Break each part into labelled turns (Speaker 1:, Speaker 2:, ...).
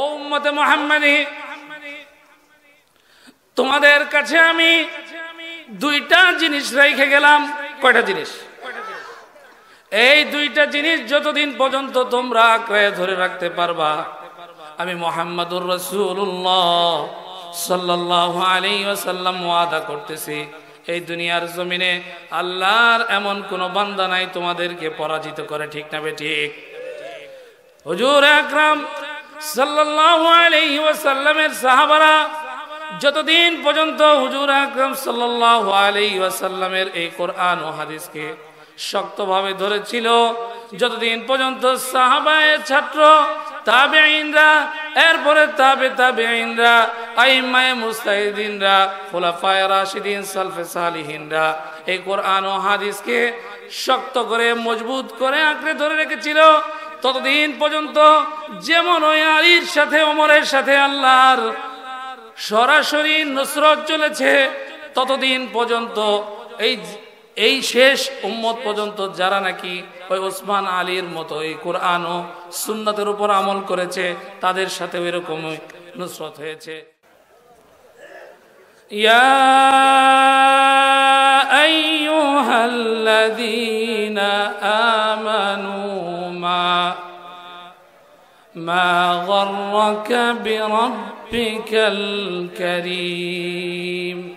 Speaker 1: ও উম্মতে মোহাম্মদি তোমাদের কাছে আমি দুইটা জিনিস রেখে গেলাম কয়টা জিনিস এই দুইটা জিনিস যতদিন পর্যন্ত তোমরা আঁকড়ে ধরে রাখতে পারবা আমি মোহাম্মদুর রসুল্লাহ সাল্লাহ আলী ওসাল্লাম ওয়াদা করতেছি এই দুনিয়ার জমিনে আল্লাহর এমন কোন বান্দা নাই তোমাদেরকে পরাজিত করে ঠিক না ঠিক হুজুর আকরাম সাল্লাল্লাহু আলাইহি ওয়াসাল্লামের সাহাবারা যতদিন পর্যন্ত হুজুর আকরাম সাল্লাল্লাহু এই কোরআন ও হাদিসকে শক্তভাবে ধরেছিল যতদিন পর্যন্ত সাহাবায়ের ছাত্র তাবে এরপরে তাবে তাবে এই ও শক্ত করে মজবুত করে আঁকড়ে ধরে রেখেছিল ততদিন পর্যন্ত যেমন ওই আলীর সাথে ওমরের সাথে আল্লাহর সরাসরি নসরত চলেছে ততদিন পর্যন্ত এই এই শেষ উম্মত পর্যন্ত যারা নাকি ওই ওসমান আলীর মতো এই কোরআন ও সুন্নতের উপর আমল করেছে তাদের সাথে এরকমই নুসরত হয়েছে يا ايها الذين امنوا ما ما غرك بربك الكريم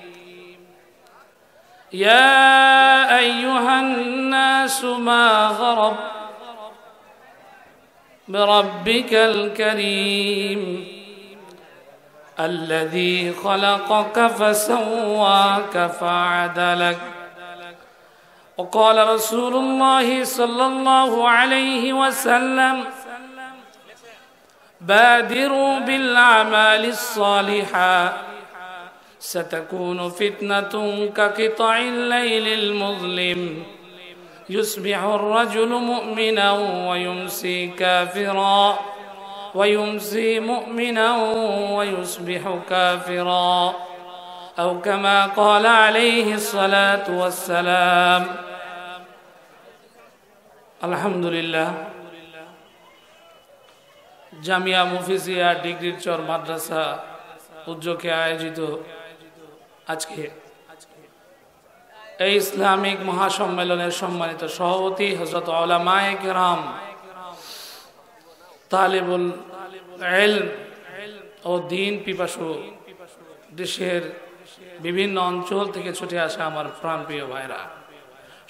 Speaker 1: يا ايها الناس ما غرب بربك الكريم الذي خلقك فسواك فعدلك وقال رسول الله صلى الله عليه وسلم بادروا بالأعمال الصالحة ستكون فتنة كقطع الليل المظلم يصبح الرجل مؤمنا ويمسي كافرا ويمسي مؤمنا ويصبح كافرا أو كما قال عليه الصلاة والسلام الحمد لله جميع مفزية ديكريت شور مدرسة উদ্যোগ আয়োজিত আজকে এই ইসলামিক মহাসম্মেলনের সম্মানিত সভাপতি হজরত আলামায়ে কেরাম তালেবুল ও দিন পিপাসু দেশের বিভিন্ন অঞ্চল থেকে ছুটে আসা আমার প্রাণপ্রিয় ভাইরা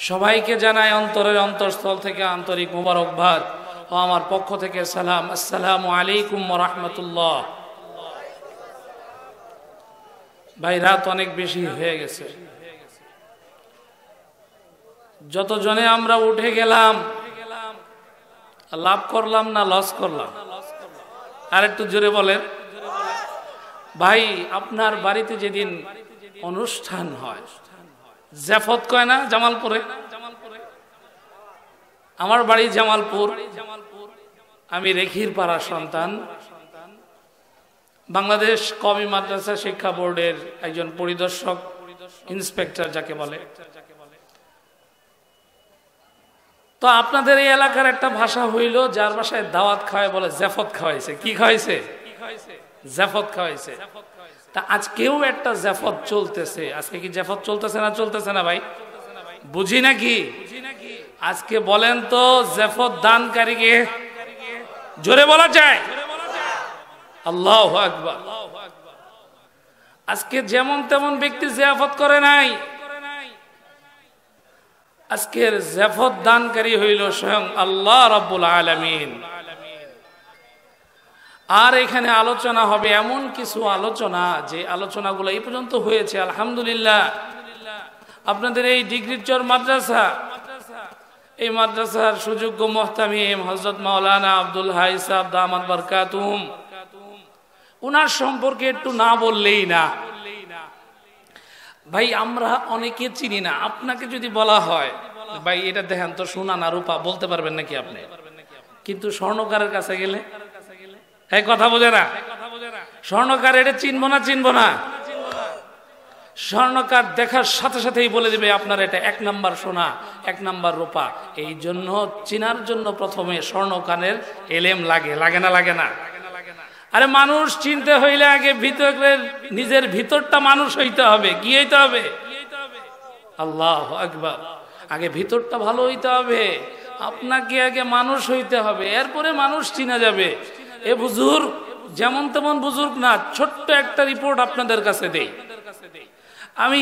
Speaker 1: সবাইকে জানায় অন্তরের অন্তঃস্থল থেকে আন্তরিক মুবারকবাদ ও আমার পক্ষ থেকে সালাম আসসালাম আলাইকুম রহমতুল্লাহ ভাই রাত অনেক বেশি হয়ে গেছে যতজনে আমরা উঠে গেলাম লাভ করলাম না লস করলাম আর একটু জোরে বলেন ভাই আপনার বাড়িতে যেদিন অনুষ্ঠান হয় জ্যাফত কয় না জামালপুরে আমার বাড়ি জামালপুর আমি রেখির পাড়া সন্তান বাংলাদেশ কমি মাদ্রাসা শিক্ষা বোর্ডের একজন পরিদর্শক ইন্সপেক্টর যাকে বলে তো আপনাদের এই এলাকার একটা ভাষা হইল যার ভাষায় দাওয়াত খাওয়ায় বলে জেফত খাওয়াইছে কি খাওয়াইছে জেফত খাওয়াইছে তা কেউ একটা জেফত চলতেছে আজকে কি জেফত চলতেছে না চলতেছে না ভাই বুঝি নাকি আজকে বলেন তো জেফত দানকারীকে জোরে বলা যায় আল্লাহ আজকে যেমন তেমন ব্যক্তি জেফত করে নাই আজকের জেফত দানকারী হইল স্বয়ং আল্লাহ রব্বুল আলমিন আর এখানে আলোচনা হবে এমন কিছু আলোচনা যে আলোচনাগুলো এই পর্যন্ত হয়েছে আলহামদুলিল্লাহ আপনাদের এই ডিগ্রিচর মাদ্রাসা এই মাদ্রাসার সুযোগ্য মহতামিম হজরত মাওলানা আব্দুল হাই সাহ দাম বারকাতুম উনার সম্পর্কে একটু না বললেই না ভাই আমরা অনেকে চিনি না আপনাকে যদি বলা হয় ভাই এটা দেখেন তো সোনা না রূপা বলতে পারবেন নাকি আপনি কিন্তু স্বর্ণকারের কাছে গেলে এই কথা বোঝে না স্বর্ণকার এটা চিনব না চিনব না স্বর্ণকার দেখার সাথে সাথেই বলে দেবে আপনার এটা এক নাম্বার সোনা এক নাম্বার রূপা এই জন্য চিনার জন্য প্রথমে স্বর্ণকারের এলেম লাগে লাগে না লাগে না আরে মানুষ চিনতে হইলে আগে ভিতরের নিজের ভিতরটা মানুষ হইতে হবে কি হইতে হবে আল্লাহ আকবার আগে ভিতরটা ভালো হইতে হবে আপনাকে আগে মানুষ হইতে হবে এরপরে মানুষ চিনা যাবে এ বুজুর যেমন তেমন বুজুর্গ না ছোট্ট একটা রিপোর্ট আপনাদের কাছে দেই আমি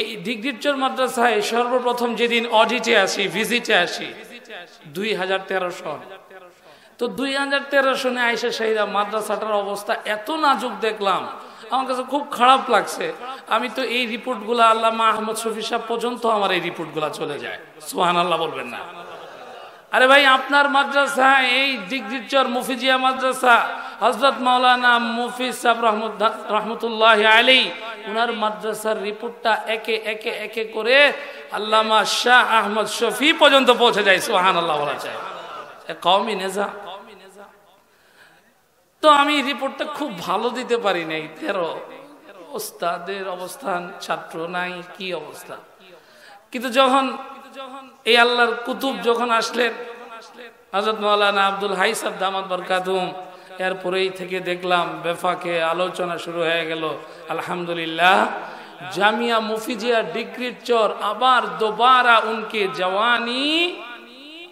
Speaker 1: এই ডিগ্রিচর মাদ্রাসায় সর্বপ্রথম যেদিন অডিটে আসি ভিজিটে আসি দুই হাজার তেরো সন তো দুই হাজার তেরো সনে আইসে সেইরা মাদ্রাসাটার অবস্থা এত নাজুক দেখলাম আমার কাছে খুব খারাপ লাগছে আমি তো এই রিপোর্টগুলো আল্লামা আহমদ শফি সাহেব পর্যন্ত আমার এই রিপোর্টগুলো চলে যায় সোহান আল্লাহ বলবেন না আরে ভাই আপনার মাদ্রাসা এই দিগ্বিজর মুফিজিয়া মাদ্রাসা হজরত মাওলানা মুফিজ সাহেব রহমত রহমতুল্লাহ আলী ওনার মাদ্রাসার রিপোর্টটা একে একে একে করে আল্লামা শাহ আহমদ শফি পর্যন্ত পৌঁছে যায় সোহান আল্লাহ বলা চায় কমই নেজা তো আমি রিপোর্টটা খুব ভালো দিতে পারি নাই তেরো ওস্তাদের অবস্থান ছাত্র নাই কি অবস্থা কিন্তু যখন এই আল্লাহর কুতুব যখন আসলেন হাজর মৌলানা আব্দুল হাই সাহ দামাত বরকাতুম এরপরেই থেকে দেখলাম বেফাকে আলোচনা শুরু হয়ে গেল আলহামদুলিল্লাহ জামিয়া মুফিজিয়া ডিগ্রির চর আবার দোবারা উনকে জওয়ানি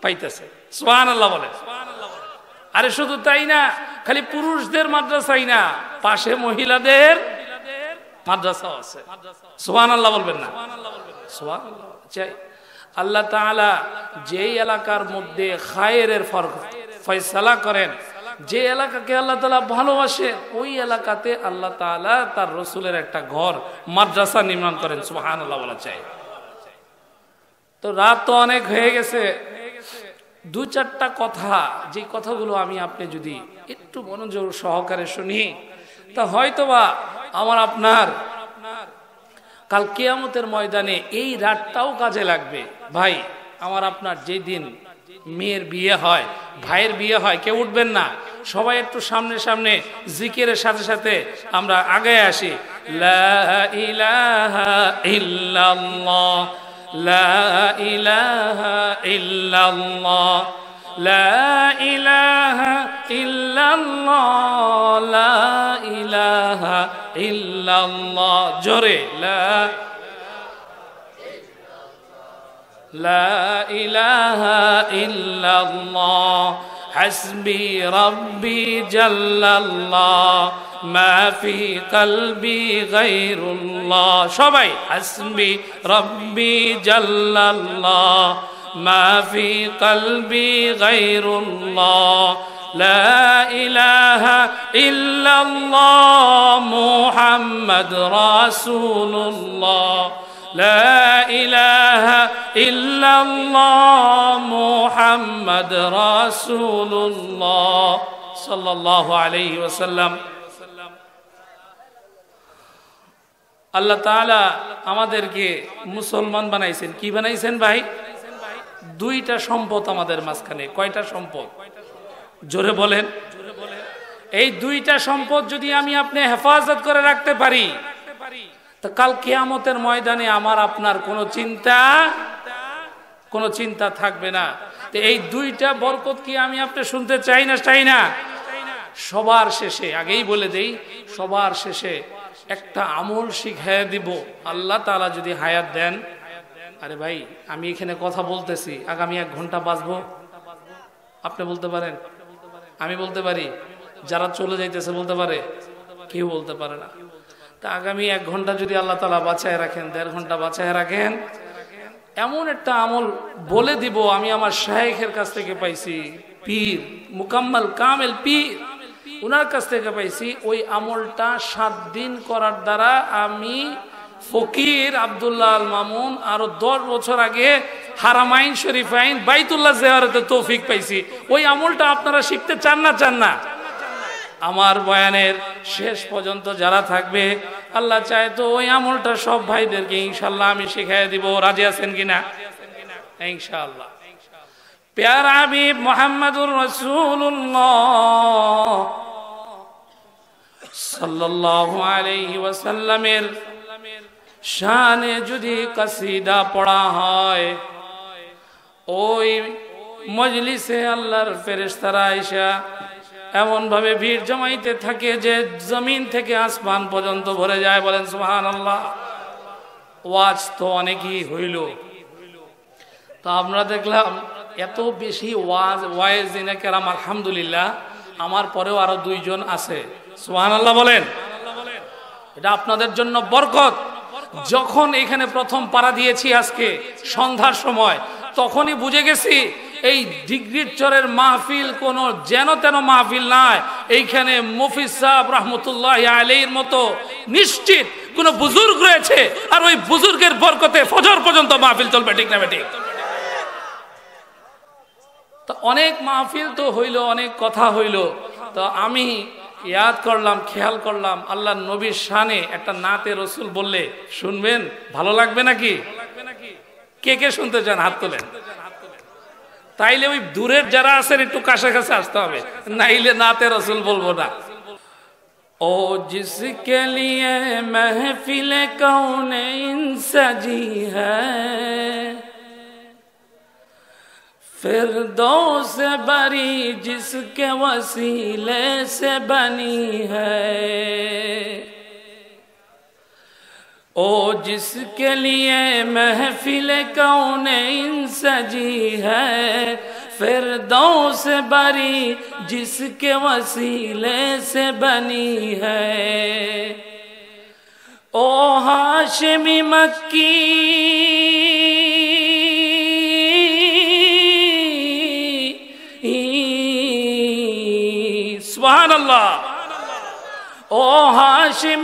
Speaker 1: পাইতেছে সোহান আল্লাহ বলে আরে শুধু তাই না খালি পুরুষদের মাদ্রাসাই না পাশে মহিলাদের মাদ্রাসা আছে
Speaker 2: সোহান আল্লাহ বলবেন না
Speaker 1: সোহান চাই আল্লাহ তাআলা যেই এলাকার মধ্যে খায়ের ফয়সালা করেন যে এলাকাকে আল্লাহ তালা ভালোবাসে ওই এলাকাতে আল্লাহ তালা তার রসুলের একটা ঘর মাদ্রাসা নির্মাণ করেন সোহান আল্লাহ বলা চাই তো রাত তো অনেক হয়ে গেছে দু চারটা কথা যে কথাগুলো আমি আপনি যদি একটু মনোযোগ সহকারে শুনি তা হয়তোবা আমার আপনার কাল কেয়ামতের ময়দানে এই রাতটাও কাজে লাগবে ভাই আমার আপনার যেই দিন মেয়ের বিয়ে হয় ভাইয়ের বিয়ে হয় কেউ উঠবেন না সবাই একটু সামনে সামনে জিকিরের সাথে সাথে আমরা আগে আসি লা ইল্লাল্লাহ لا إله إلا الله لا إله إلا الله لا إله إلا الله جري لا لا إله إلا الله حسبي ربي جل الله ما في قلبي غير الله সবাই حسبي ربي جل الله ما في قلبي غير الله لا إله إلا الله محمد رسول الله لا إله إلا الله محمد رسول الله صلى الله عليه وسلم আল্লাহ তালা আমাদেরকে মুসলমান বানাইছেন কি বানাইছেন ভাই দুইটা সম্পদ আমাদের মাঝখানে কয়টা সম্পদ জোরে বলেন এই দুইটা সম্পদ যদি আমি আপনি হেফাজত করে রাখতে পারি তো কাল কেয়ামতের ময়দানে আমার আপনার কোনো চিন্তা কোনো চিন্তা থাকবে না তো এই দুইটা বরকত কি আমি আপনি শুনতে চাই না চাই না সবার শেষে আগেই বলে দেই সবার শেষে একটা আমল শিখাইয়া দিব আল্লাহ তালা যদি হায়াত দেন আরে ভাই আমি এখানে কথা বলতেছি আগামী এক ঘন্টা বাঁচবো আপনি বলতে পারেন আমি বলতে পারি যারা চলে যাইতেছে বলতে পারে কেউ বলতে পারে না তা আগামী এক ঘন্টা যদি আল্লাহ তালা বাঁচায় রাখেন দেড় ঘন্টা বাঁচায় রাখেন এমন একটা আমল বলে দিব আমি আমার শাহেখের কাছ থেকে পাইছি পীর মুকাম্মাল কামেল পীর ওনার কাছ থেকে পাইছি ওই আমলটা সাত দিন করার দ্বারা আমি ফকির আবদুল্লাহ আল মামুন আরো দশ বছর আগে হারামাইন শরীফ আইন বাইতুল্লাহ জেহারতে তৌফিক পাইছি ওই আমলটা আপনারা শিখতে চান না চান না আমার বয়ানের শেষ পর্যন্ত যারা থাকবে আল্লাহ চায় তো ওই আমলটা সব ভাইদেরকে ইনশাল্লাহ আমি শিখাই দিব রাজি আছেন কিনা ইনশাল্লাহ প্যার আবিব মোহাম্মদুর রসুল্লাহ ওয়াসাল্লামের শানে যদি কাসিদা পড়া হয় ওই মজলিসে আল্লাহর ফেরেস্তারা আয়েশা এমনভাবে ভিড় জমাইতে থাকে যে জমিন থেকে আসমান পর্যন্ত ভরে যায় বলেন সুহান আল্লাহ ওয়াজ তো অনেকই হইল তো আমরা দেখলাম এত বেশি ওয়াজ ওয়াজ কেরাম আলহামদুলিল্লাহ আমার পরেও আরো দুইজন আছে সুহান আল্লাহ বলেন এটা আপনাদের জন্য বরকত যখন এখানে প্রথম পাড়া দিয়েছি আজকে সন্ধ্যার সময় তখনই বুঝে গেছি এই ডিগ্রির চরের মাহফিল কোন যেন তেন মাহফিল নাই এইখানে মফিজ সাহ রহমতুল্লাহ আলীর মতো নিশ্চিত কোন বুজুর্গ রয়েছে আর ওই বুজুর্গের বরকতে ফজর পর্যন্ত মাহফিল চলবে ঠিক না ঠিক অনেক মাহফিল তো হইল অনেক কথা হইল তো আমি ইয়াদ করলাম খেয়াল করলাম আল্লাহ নবীর শানে একটা নাতে রসুল বললে শুনবেন ভালো লাগবে নাকি কে কে শুনতে চান হাত তোলেন دورا سر تو نہیں لے نا تے رسول بول بو نا او جس کے لیے محفل ان سجی ہے پھر دو سے بری جس کے وسیلے سے بنی ہے او جس کے لیے محفل ان سجی ہے فردوں سے بری جس کے وسیلے سے بنی ہے او ہاشمی مکی سبحان اللہ او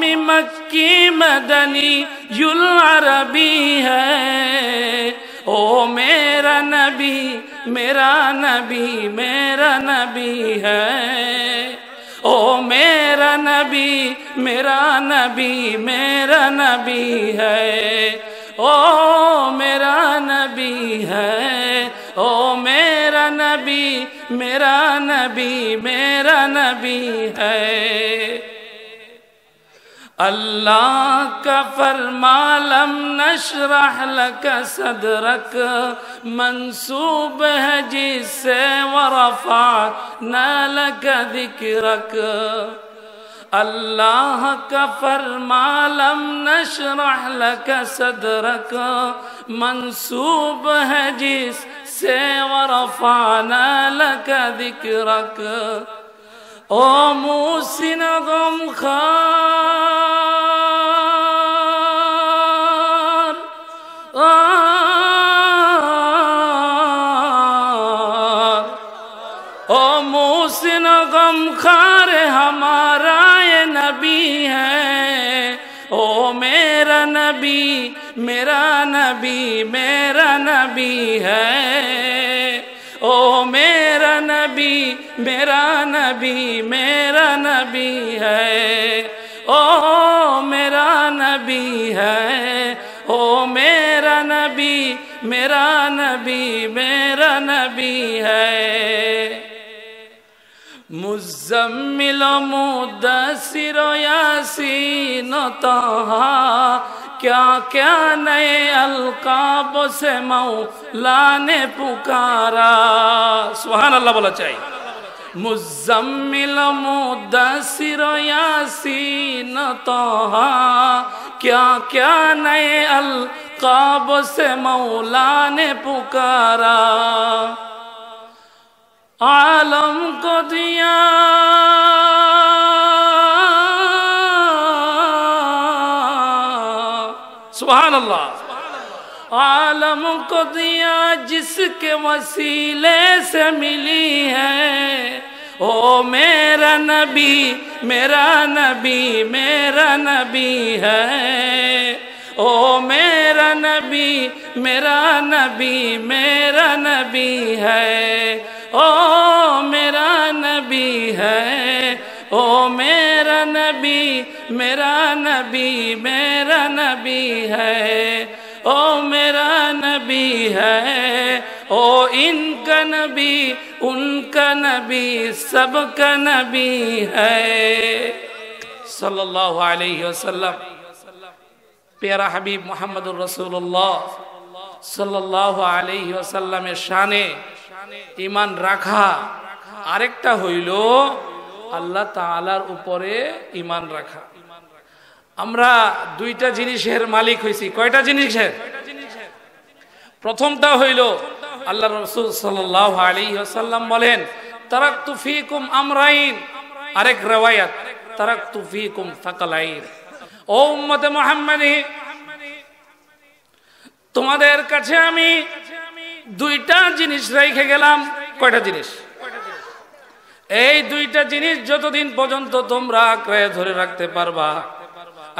Speaker 1: مکی مدنی یل ربی ہے او میرا نبی میرا نبی میرا نبی ہے او میرا نبی میرا نبی میرا نبی ہے او میرا نبی ہے او میرا نبی میرا نبی میرا نبی ہے الله كفر فرما لم نشرح لك صدرك منصوب هجيس ورفعنا لك ذكرك اللہ فرما لم نشرح لك صدرك منصوب هجيس ورفعنا لك ذكرك او موسین غم خار او موسین غم خار ہمارا یہ نبی ہے او میرا نبی میرا نبی میرا نبی ہے او میرا میرا نبی میرا نبی ہے او میرا نبی ہے او میرا نبی میرا نبی میرا نبی ہے مزمل و و یاسین و تو کیا کیا نئے القاب سے مولا نے پکارا سبحان اللہ بولا چاہیے مزمل مدسر یاسین توہا کیا کیا نئے القاب سے مولا نے پکارا عالم کو دیا سبحان اللہ عالم کو دیا جس کے وسیلے سے ملی ہے او میرا نبی میرا نبی میرا نبی ہے او میرا نبی میرا نبی میرا نبی ہے او میرا نبی ہے او میرا نبی میرا نبی میرا نبی ہے ও মেরা নবী হো ओ इनका नबी নবী नबी सबका नबी है পেয়ারা হাবিব মোহাম্মদ রসুল্লাহ সাল্লাহ আলহি ওসাল্লামের শানে ইমান রাখা আরেকটা হইল আল্লাহ তালার উপরে ইমান রাখা আমরা দুইটা জিনিসের মালিক হয়েছি কয়টা জিনিসের প্রথমটা হইল আল্লাহ রসুল সাল্লাহ আলী সাল্লাম বলেন তারাক কুম আমরাইন আরেক রেওয়ায়াত তারাক কুম ফাকালাইন ও উম্মতে মোহাম্মানি তোমাদের কাছে আমি দুইটা জিনিস রেখে গেলাম কয়টা জিনিস এই দুইটা জিনিস যতদিন পর্যন্ত তোমরা ক্রয় ধরে রাখতে পারবা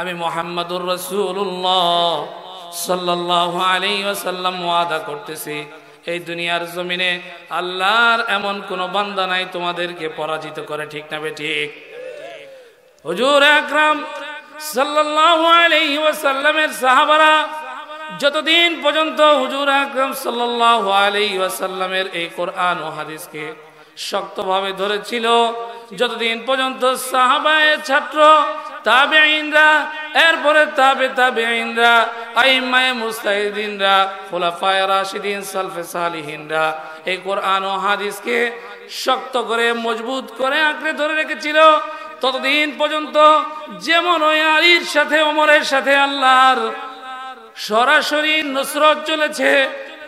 Speaker 1: আমি মোহাম্মদুর রসুল্লাহ সাল্লাহ আলী ওসাল্লাম ওয়াদা করতেছি এই দুনিয়ার জমিনে আল্লাহর এমন কোনো বান্দা নাই তোমাদেরকে পরাজিত করে ঠিক না ঠিক হুজুর আকরাম সাল্লাল্লাহু আলাইহি সাহাবারা যতদিন পর্যন্ত হুজুর আকরাম সাল্লাহ আলী ওয়াসাল্লামের এই কোরআন ও হাদিসকে শক্তভাবে ধরেছিল যতদিন পর্যন্ত সাহাবায় ছাত্র তাবে আইনরা এরপরে তাবে তাবে আইনরা আইমায় মুস্তাহিদিনরা খোলাফায় রাশিদিন সালফে সালিহিনরা এই কোরআন ও হাদিসকে শক্ত করে মজবুত করে আঁকড়ে ধরে রেখেছিল ততদিন পর্যন্ত যেমন ওই আলীর সাথে অমরের সাথে আল্লাহর সরাসরি নসরত চলেছে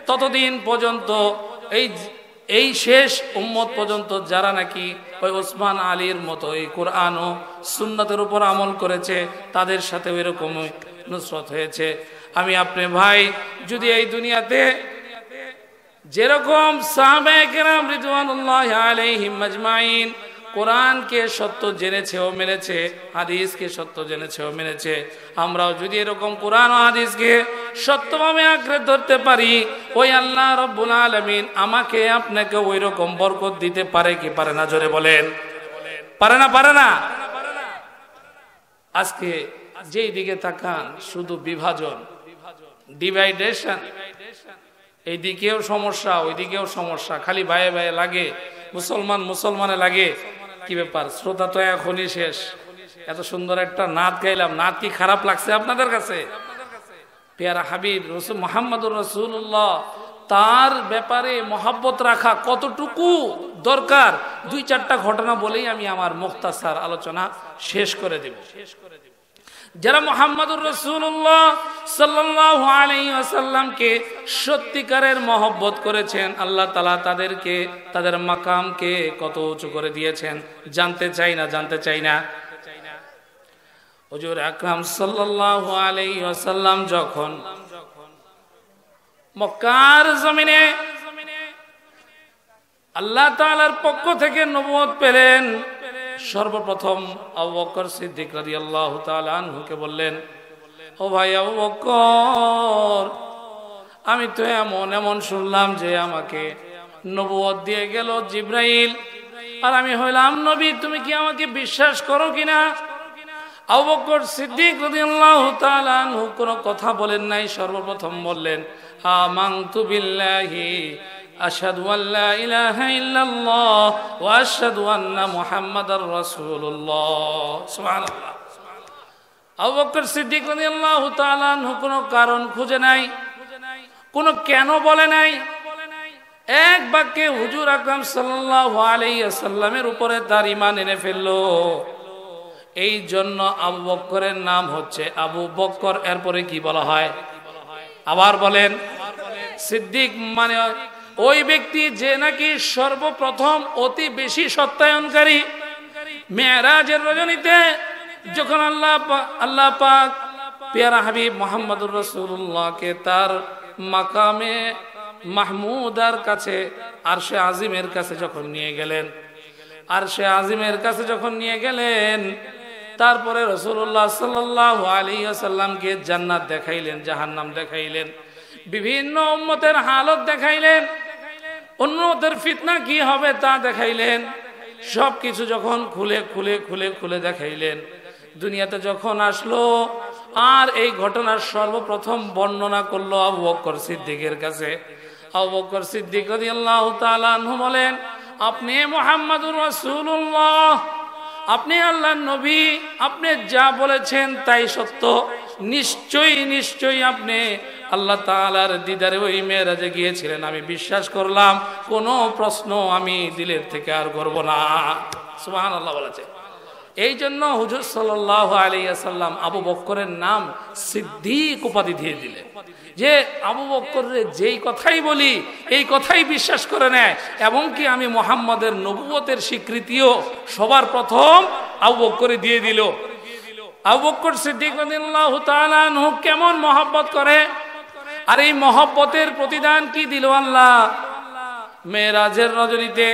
Speaker 1: ততদিন পর্যন্ত এই এই শেষ উম্মত পর্যন্ত যারা নাকি ওই ওসমান আলীর মতো এই কোরআন ও সুন্নতের উপর আমল করেছে তাদের সাথে ওই রকম নুসরত হয়েছে আমি আপনি ভাই যদি এই দুনিয়াতে যেরকম কেরাম রিজওয়ানুল্লাহ আলাইহিম আজমাইন কোরআনকে সত্য জেনেছে ও মেনেছে হাদিসকে সত্য জেনেছে ও মেনেছে আমরাও যদি এরকম কোরআন ও হাদিসকে সত্যভাবে আঁকড়ে ধরতে পারি ওই আল্লাহ রব্বুল আলমিন আমাকে আপনাকে ওই রকম বরকত দিতে পারে কি পারে না জোরে বলেন পারে না পারে না আজকে যেই দিকে তাকান শুধু বিভাজন ডিভাইডেশন এইদিকেও সমস্যা ওইদিকেও সমস্যা খালি ভাইয়ে ভাইয়ে লাগে মুসলমান মুসলমানে লাগে কি ব্যাপার শ্রোতা তো এখনই শেষ এত সুন্দর একটা নাচ গাইলাম নাচ কি খারাপ লাগছে আপনাদের কাছে পেয়ারা হাবিব রসুল মোহাম্মদুর রসুল্লাহ তার ব্যাপারে মহাব্বত রাখা কতটুকু দরকার দুই চারটা ঘটনা বলেই আমি আমার মুক্তাসার আলোচনা শেষ করে দেব শেষ করে দেব যারা মোহাম্মদুর রসুল্লাহ সাল্লাহ আলাইসাল্লামকে সত্যিকারের মহব্বত করেছেন আল্লাহ তালা তাদেরকে তাদের মাকামকে কত উঁচু করে দিয়েছেন জানতে চাই না জানতে চাই না হজুর আকরাম সাল্লাহ আলাইসাল্লাম যখন মক্কার জমিনে আল্লাহ তালার পক্ষ থেকে নবদ পেলেন সর্বপ্রথম আবু সিদ্দিক রাজি আল্লাহ আনহুকে বললেন ও ভাই আবু আমি তো এমন এমন শুনলাম যে আমাকে নবুয় দিয়ে গেল জিব্রাইল আর আমি হইলাম নবী তুমি কি আমাকে বিশ্বাস করো কিনা আবু সিদ্দিক রাজি আল্লাহ আনহু কোনো কথা বলেন নাই সর্বপ্রথম বললেন আমাং বিল্লাহি أشهد أن لا إله إلا الله وأشهد أن محمد رسول আবু বকর সিদ্দিক রাদিয়াল্লাহু তাআলা কোনো কারণ খুঁজে নাই কোনো কেন বলে নাই এক বাক্যে হুজুর আকরাম সাল্লাল্লাহু আলাইহি ওয়াসাল্লামের উপরে তার ঈমান এনে ফেললো এই জন্য আবু বক্করের নাম হচ্ছে আবু বক্কর এরপরে কি বলা হয় আবার বলেন সিদ্দিক মানে ওই ব্যক্তি যে নাকি সর্বপ্রথম অতি বেশি সত্যায়নকারী মেয়েরাজের রজনীতে যখন আল্লাহ আল্লাহ পাক পেয়ারা হাবি মোহাম্মদুর রসুল্লাহকে তার মাকামে মাহমুদার কাছে আর সে আজিমের কাছে যখন নিয়ে গেলেন আর সে আজিমের কাছে যখন নিয়ে গেলেন তারপরে রসুল্লাহ সাল্লাহ আলী আসাল্লামকে জান্নাত দেখাইলেন জাহান্নাম দেখাইলেন বিভিন্ন উম্মতের হালত দেখাইলেন অন্যদের ফিতনা কি হবে তা দেখাইলেন সব কিছু যখন খুলে খুলে খুলে খুলে দেখাইলেন দুনিয়াতে যখন আসলো আর এই ঘটনার সর্বপ্রথম বর্ণনা করলো আবু সিদ্দিকের কাছে আবু বক্কর সিদ্দিক রাদিয়াল্লাহু তাআলা বলেন আপনি মুহাম্মাদুর রাসূলুল্লাহ আপনি আল্লাহ নবী আপনি যা বলেছেন তাই সত্য নিশ্চয়ই নিশ্চয়ই আপনি আল্লাহ তালার দিদারে ওই মেয়েরাজে গিয়েছিলেন আমি বিশ্বাস করলাম কোনো প্রশ্ন আমি দিলের থেকে আর করব না সুবাহান আল্লাহ বলেছে এই জন্য হুজুর সাল্লাহ আলিয়া সাল্লাম আবু বক্করের নাম সিদ্ধিক উপাধি দিয়ে দিলেন যে আবু বক্করের যেই কথাই বলি এই কথাই বিশ্বাস করে নেয় এমনকি আমি মোহাম্মদের নবুবতের স্বীকৃতিও সবার প্রথম আবু বক্করে দিয়ে দিল আবু বক্কর সিদ্দিক কেমন মহব্বত করে আর এই মহব্বতের প্রতিদান কি দিল আল্লাহ মেয়েরাজের রজনীতে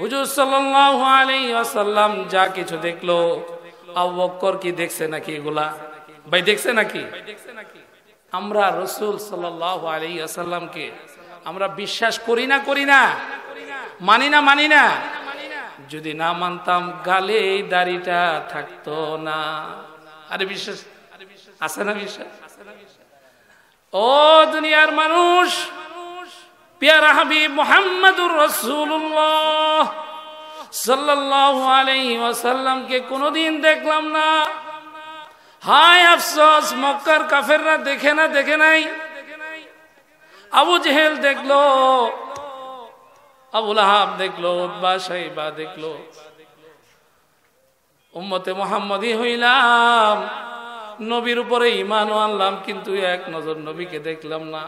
Speaker 1: হুজুর সাল্লাহ আলাইসাল্লাম যা কিছু দেখলো আবু বক্কর কি দেখছে নাকি এগুলা ভাই দেখছে নাকি আমরা রসুল সাল্লাহ আলি আসাল্লামকে আমরা বিশ্বাস করি না করি না মানি না মানি না যদি না মানতাম গালে দাড়িটা থাকতো না আরে বিশ্বাস আছে না বিশ্বাস ও দুনিয়ার মানুষ পেয়ারা হাবি মোহাম্মদুর রসুল্লাহ কোনোদিন দেখলাম না হায় আফসোস মক্কার কাফেররা দেখে না দেখে নাই আবু জেহেল দেখলো আবুল আহাব দেখলো বা দেখলো উম্মতে মোহাম্মদী হইলাম নবীর উপরে ইমানও আনলাম কিন্তু এক নজর নবীকে দেখলাম না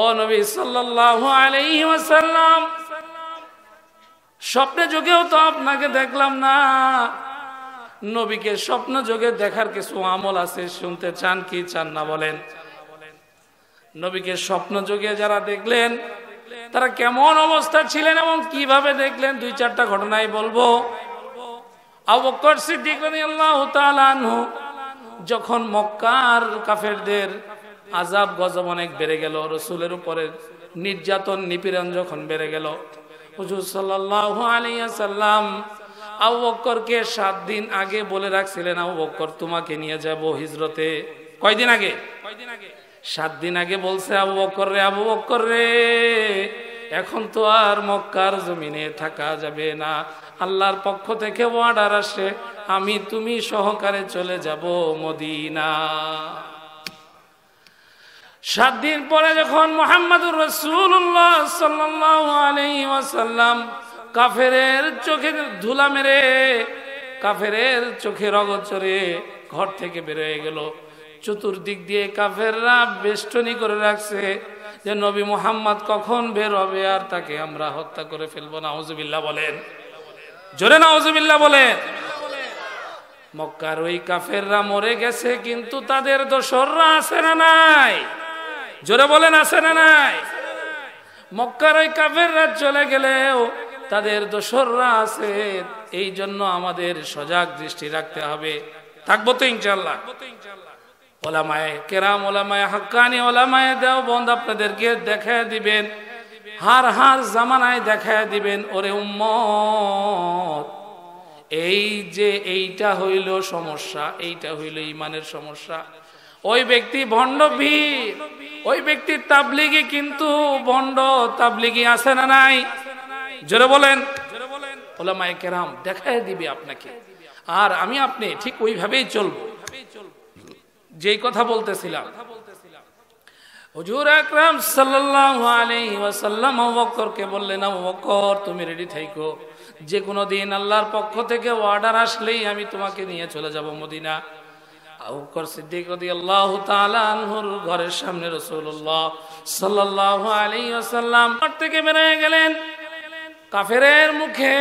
Speaker 1: ও নবী সাল্লাম স্বপ্নে যুগেও তো আপনাকে দেখলাম না নবীকে স্বপ্ন যোগে দেখার কিছু আমল আছে শুনতে চান কি চান না বলেন নবীকে স্বপ্ন যোগে যারা দেখলেন তারা কেমন অবস্থা ছিলেন এবং কিভাবে দেখলেন দুই চারটা ঘটনায় বলবো যখন মক্কার কাফেরদের আজাব গজব অনেক বেড়ে গেল রসুলের উপরে নির্যাতন নিপীড়ন যখন বেড়ে গেল হুজুর সাল্লাহ আলিয়া সাল্লাম আবু বক্করকে সাত দিন আগে বলে রাখছিলেন আবু বক্কর তোমাকে নিয়ে যাব হিজরতে কয়দিন আগে কয়দিন আগে সাত দিন আগে বলছে আবু বক্কর রে আবু বক্কর রে এখন তো আর মক্কার জমিনে থাকা যাবে না আল্লাহর পক্ষ থেকে অর্ডার আসে আমি তুমি সহকারে চলে যাব মদিনা সাত দিন পরে যখন মোহাম্মদুর রসুল্লাহ সাল্লাম কাফেরের চোখে ধুলা মেরে কাফেরের চোখে চড়ে ঘর থেকে বেরোয় গেল চতুর্দিক দিয়ে কাফেররা বেষ্টনী করে রাখছে যে নবী মোহাম্মদ কখন বের হবে আর তাকে আমরা হত্যা করে ফেলবো না হজুবিল্লা বলেন জোরে না হজুবিল্লা বলেন মক্কার ওই কাফেররা মরে গেছে কিন্তু তাদের দোসররা আছে না নাই জোরে বলেন আছে না নাই মক্কার ওই কাফেররা চলে গেলেও তাদের দোসররা আছে এই জন্য আমাদের সজাগ দৃষ্টি রাখতে হবে থাকবো তো ইনশাল্লাহ ওলামায় কেরাম ওলামায় হাক্কানি ওলামায় দেও বন্ধ আপনাদেরকে দেখা দিবেন হার হার জামানায় দেখা দিবেন ওরে উম্ম এই যে এইটা হইল সমস্যা এইটা হইল ইমানের সমস্যা ওই ব্যক্তি ভণ্ড ভিড় ওই ব্যক্তির তাবলিগি কিন্তু ভণ্ড তাবলিগি আছে না নাই জোরে বলেন ওলামায় কেরাম দেখাই দিবে আপনাকে আর আমি আপনি ঠিক ওইভাবেই চলবো যেই কথা বলতেছিলাম হুজুর আকরাম সাল্লাল্লাহু আলাইহি ওয়াসাল্লাম আবু বকরকে বললেন আবু বকর তুমি রেডি থাইকো যে কোনো দিন আল্লাহর পক্ষ থেকে অর্ডার আসলেই আমি তোমাকে নিয়ে চলে যাব মদিনা আবু বকর সিদ্দিক রাদিয়াল্লাহু তাআলা আনহুর ঘরের সামনে রাসূলুল্লাহ সাল্লাল্লাহু আলাইহি ওয়াসাল্লাম থেকে বেরিয়ে গেলেন কাফেরের মুখে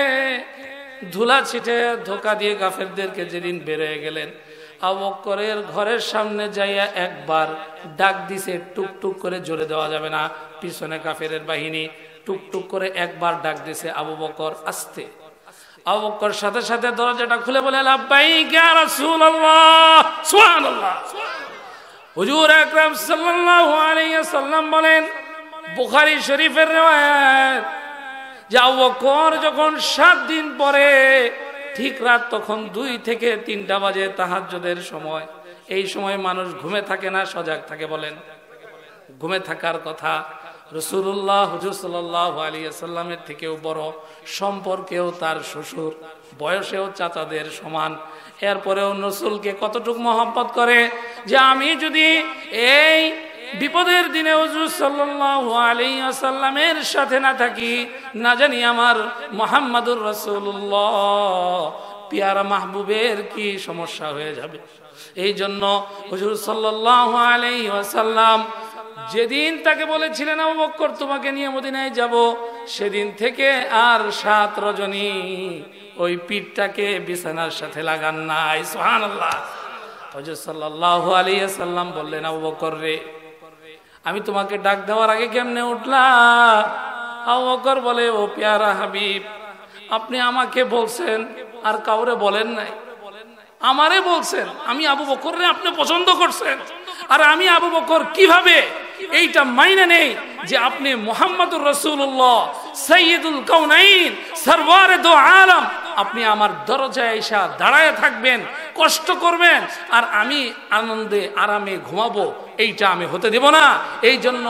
Speaker 1: ধুলা ছিটে ধোকা দিয়ে কাফেরদেরকে যেদিন বেরোয় গেলেন আবকরের ঘরের সামনে যাইয়া একবার ডাক দিছে টুকটুক করে জোরে দেওয়া যাবে না পিছনে কাফেরের বাহিনী টুকটুক করে একবার ডাক দিছে আবু বকর আসতে আবকর সাথে সাথে দরজাটা খুলে বলে হুজুর আকরাম সাল্লাল্লাহু আলাইহি সাল্লাম বলেন বুখারী শরীফের রেওয়ায়াত যাওয়ার যখন সাত দিন পরে ঠিক রাত তখন দুই থেকে তিনটা বাজে তাহাজ্যদের সময় এই সময় মানুষ ঘুমে থাকে না সজাগ থাকে বলেন ঘুমে থাকার কথা রসুল্লাহ হুজুর সাল্লাহ আলী আসাল্লামের থেকেও বড় সম্পর্কেও তার শ্বশুর বয়সেও চাচাদের সমান এরপরেও নসুলকে কতটুক মহব্বত করে যে আমি যদি এই বিপদের দিনে হজুর সাল্লাহ সাথে না থাকি না জানি আমার মোহাম্মদুর রসুল্লাহ পিয়ারা মাহবুবের কি সমস্যা হয়ে যাবে এই জন্য হজুর সাল্লাহ যেদিন তাকে বলেছিলেন বকর তোমাকে নিয়ে মদিনায় যাব সেদিন থেকে আর সাত রজনী ওই পিঠটাকে বিছানার সাথে লাগান নাই সোহান আল্লাহ হজর সাল্লাহ আলিয়া সাল্লাম বললেন আবু বকর রে আমি তোমাকে ডাক দেওয়ার আগে কেমনে উঠলাম বলে ও পেয়ারা হাবিব আপনি আমাকে বলছেন আর কাউরে বলেন নাই আমারে বলছেন আমি আবু রে আপনি পছন্দ করছেন আর আমি আবু বকর কিভাবে এইটা মাইনে নেই যে আপনি মোহাম্মদুর রসুল্লাহ সৈয়দুল কৌনাইন সরওয়ারে দো আলম আপনি আমার দরজায় এসা দাঁড়ায় থাকবেন কষ্ট করবেন আর আমি আনন্দে আরামে ঘুমাবো এইটা আমি হতে দেব না এই জন্য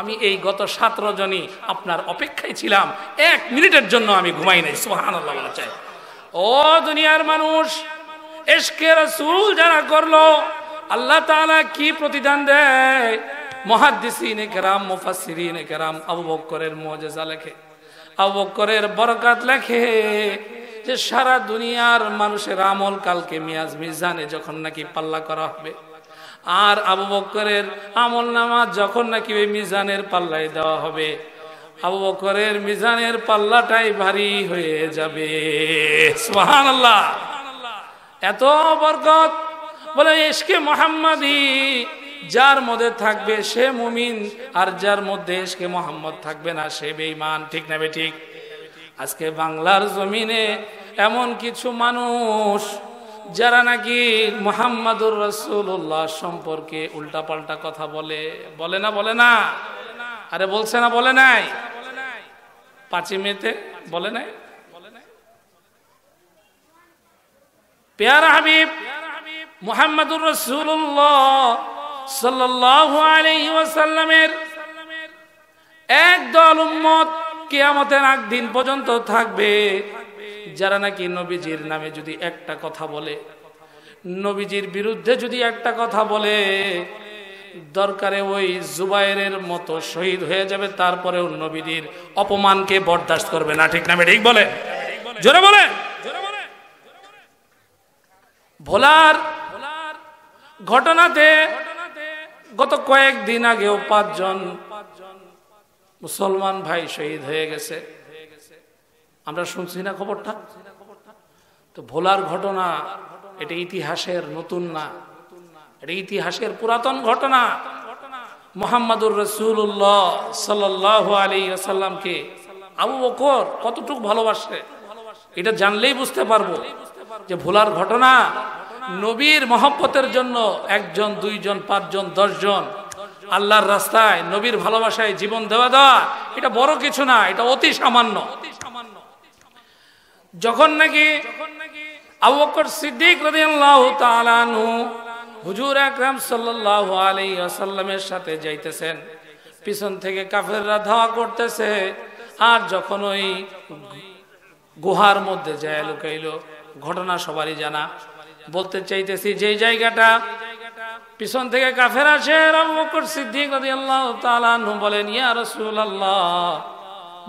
Speaker 1: আমি এই গত সাত রজনী আপনার অপেক্ষায় ছিলাম এক মিনিটের জন্য আমি ঘুমাই নাই সোহান চাই ও দুনিয়ার মানুষ এসকে রসুল যারা করলো আল্লাহ তাআলা কি প্রতিদান দেয় মহাদিসিনে কেরাম মুফাসসিরিনে কেরাম আবু বকরের লেখে আবু বরকাত লেখে যে সারা দুনিয়ার মানুষের আমল কালকে মিয়াজ মিজানে যখন নাকি পাল্লা করা হবে আর আবু বকরের আমল নামা যখন নাকি ওই মিজানের পাল্লায় দেওয়া হবে আবু বকরের মিজানের পাল্লাটাই ভারী হয়ে যাবে এত বরকত বলে এসকে মোহাম্মদী যার মধ্যে থাকবে সে মুমিন আর যার মধ্যে এসকে মোহাম্মদ থাকবে না সে বেঈমান ঠিক না বে ঠিক আজকে বাংলার জমিনে এমন কিছু মানুষ যারা নাকি মোহাম্মদুর রসুল্লাহ সম্পর্কে উল্টা পাল্টা কথা বলে বলে না বলে না আরে বলছে না বলে নাই মেতে বলে নাই পেয়ারা হাবিব মোহাম্মদুর রসুল্লাহ সাল্লাহ আলহিমের একদল উম্মত কেয়ামতের আগ দিন পর্যন্ত থাকবে যারা নাকি নবীজির নামে যদি একটা কথা বলে নবীজির বিরুদ্ধে যদি একটা কথা বলে দরকারে ওই জুবাইরের মতো শহীদ হয়ে যাবে তারপরেও নবীজির অপমানকে বরদাস্ত করবে না ঠিক নামে ঠিক বলে জোরে বলে ভোলার ঘটনাতে গত কয়েকদিন আগেও পাঁচজন মুসলমান ভাই শহীদ হয়ে গেছে আমরা শুনছি না খবরটা তো ভোলার ঘটনা এটা ইতিহাসের নতুন না এটা ইতিহাসের পুরাতন ঘটনা মোহাম্মদুর রসুল্লাহ সাল্লাহ আলী আসাল্লামকে আবু বকর কতটুক ভালোবাসে এটা জানলেই বুঝতে পারবো যে ভোলার ঘটনা নবীর মহব্বতের জন্য একজন দুইজন পাঁচজন দশজন আল্লাহর রাস্তায় নবীর ভালোবাসায় জীবন দেওয়া দেওয়া এটা বড় কিছু না এটা অতি সামান্য যখন নাকি আবকর সিদ্দিক হুজুর আকরাম সাল্লাহ আলী আসাল্লামের সাথে যাইতেছেন পিছন থেকে কাফেররা ধাওয়া করতেছে আর যখন ওই গুহার মধ্যে যায় লুকাইল ঘটনা সবারই জানা বলতে চাইতেছি যে জায়গাটা পিছন থেকে কাফের আসে বলেন ইয়া রসুল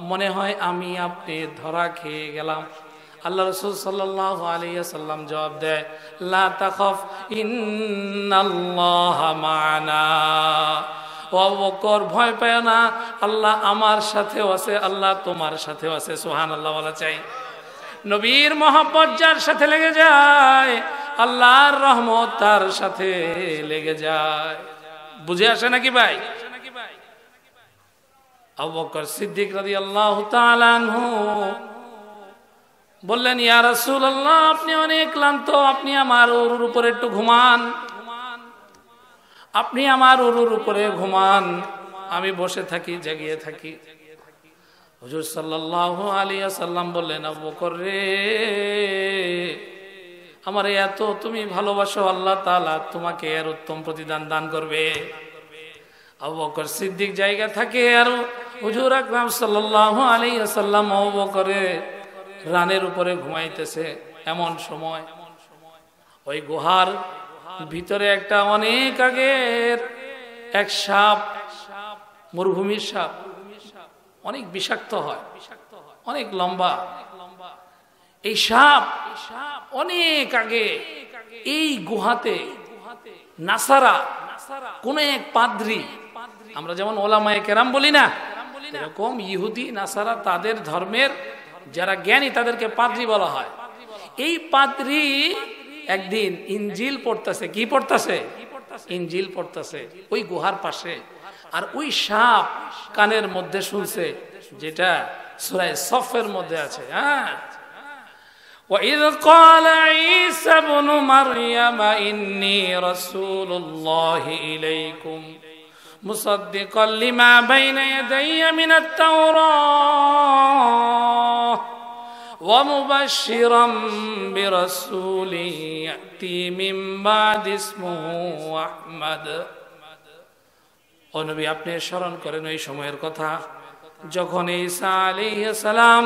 Speaker 1: মনে হয় আমি আপনি ধরা খেয়ে গেলাম আল্লাহ রসুল সাল্লাম জবাব দেয় ভয় পায় না আল্লাহ আমার সাথেও আছে আল্লাহ তোমার সাথেও আছে সোহান আল্লাহ বলা চাই নবীর মহাপর্যার সাথে লেগে যায় আল্লাহর রহমত তার সাথে লেগে যায় বুঝে আসে নাকি ভাই সিদ্দিক আল্লাহ বললেন ইয়া আল্লাহ আপনি অনেক ক্লান্ত আপনি আমার উরুর উপরে একটু ঘুমান আপনি আমার উরুর উপরে ঘুমান আমি বসে থাকি জাগিয়ে থাকি হুজুর সাল্লাহ আলিয়া সাল্লাম বললেন আবকর রে আমার এত তুমি ভালোবাসো আল্লাহ তালা তোমাকে আর উত্তম প্রতিদান দান করবে সিদ্দিক জায়গা থাকে আর হুজুর আকরাম সাল্লাহ আলী আসাল্লাম আবু রানের উপরে ঘুমাইতেছে এমন সময় ওই গুহার ভিতরে একটা অনেক আগের এক সাপ মরুভূমির সাপ অনেক বিষাক্ত হয় অনেক লম্বা এই সাপ অনেক আগে এই গুহাতে নাসারা কোন এক পাদ্রি আমরা যেমন ওলামায় কেরাম বলি না এরকম ইহুদি নাসারা তাদের ধর্মের যারা জ্ঞানী তাদেরকে পাদ্রি বলা হয় এই পাদ্রি একদিন ইঞ্জিল পড়তেছে কি পড়তেছে ইঞ্জিল পড়তেছে ওই গুহার পাশে আর ওই সাপ কানের মধ্যে শুনছে যেটা সুরায় সফের মধ্যে আছে হ্যাঁ وإذ قال عيسى ابن مريم إني رسول الله إليكم مصدقا لما بين يدي من التوراة ومبشرا برسول يأتي من بعد اسمه أحمد অনবি আপনি স্মরণ করেন ওই সময়ের কথা যখন ঈসা আলী সালাম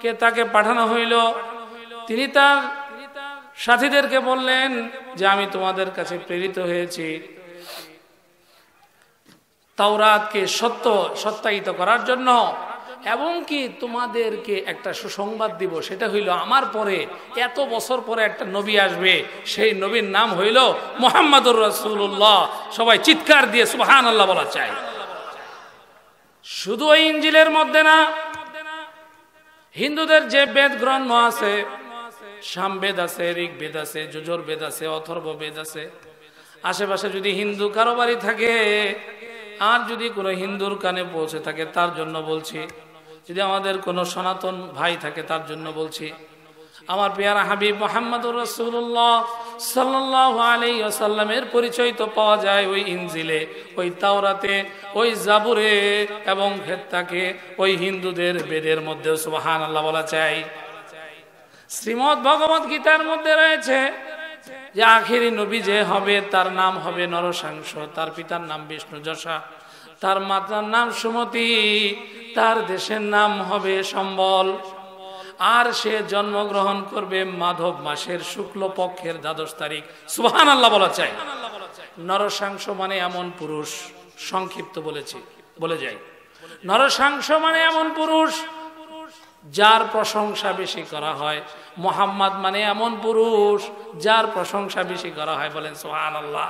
Speaker 1: কে তাকে পাঠানো হইল তিনি তার সাথীদেরকে বললেন যে আমি তোমাদের কাছে প্রেরিত হয়েছি তাওরাতকে সত্য সত্যায়িত করার জন্য এবং কি তোমাদেরকে একটা সুসংবাদ দিব সেটা হইল আমার পরে এত বছর পরে একটা নবী আসবে সেই নবীর নাম হইল মোহাম্মদুর রসুল্লাহ সবাই চিৎকার দিয়ে সুহান আল্লাহ বলা চাই শুধু ওই ইঞ্জিলের মধ্যে না হিন্দুদের যে বেদ গ্রন্থ আছে সামবেদ আছে বেদ আছে যুজোর বেদ আছে অথর্ব বেদ আছে আশেপাশে যদি হিন্দু কারো থাকে আর যদি কোনো হিন্দুর কানে পৌঁছে থাকে তার জন্য বলছি যদি আমাদের কোনো সনাতন ভাই থাকে তার জন্য বলছি আমার পেয়ারা হাবিব মোহাম্মদুর রসুল্লাহ সাল্লাহ আলী আসাল্লামের পরিচয় তো পাওয়া যায় ওই ইঞ্জিলে ওই তাওরাতে ওই জাবুরে এবং ফেত্তাকে ওই হিন্দুদের বেদের মধ্যে সুবাহান আল্লাহ বলা চাই শ্রীমদ ভগবত গীতার মধ্যে রয়েছে যে আখিরি নবী যে হবে তার নাম হবে নরসাংস তার পিতার নাম বিষ্ণু যশা তার মাতার নাম সুমতি তার দেশের নাম হবে সম্বল আর সে জন্মগ্রহণ করবে মাধব মাসের শুক্ল পক্ষের দ্বাদশ তারিখ সুহান আল্লাহ বলা চাই নরসাংস মানে এমন পুরুষ সংক্ষিপ্ত বলেছি বলে যাই নরসাংস মানে এমন পুরুষ যার প্রশংসা বেশি করা হয় মোহাম্মদ মানে এমন পুরুষ যার প্রশংসা বেশি করা হয় বলেন সোহান আল্লাহ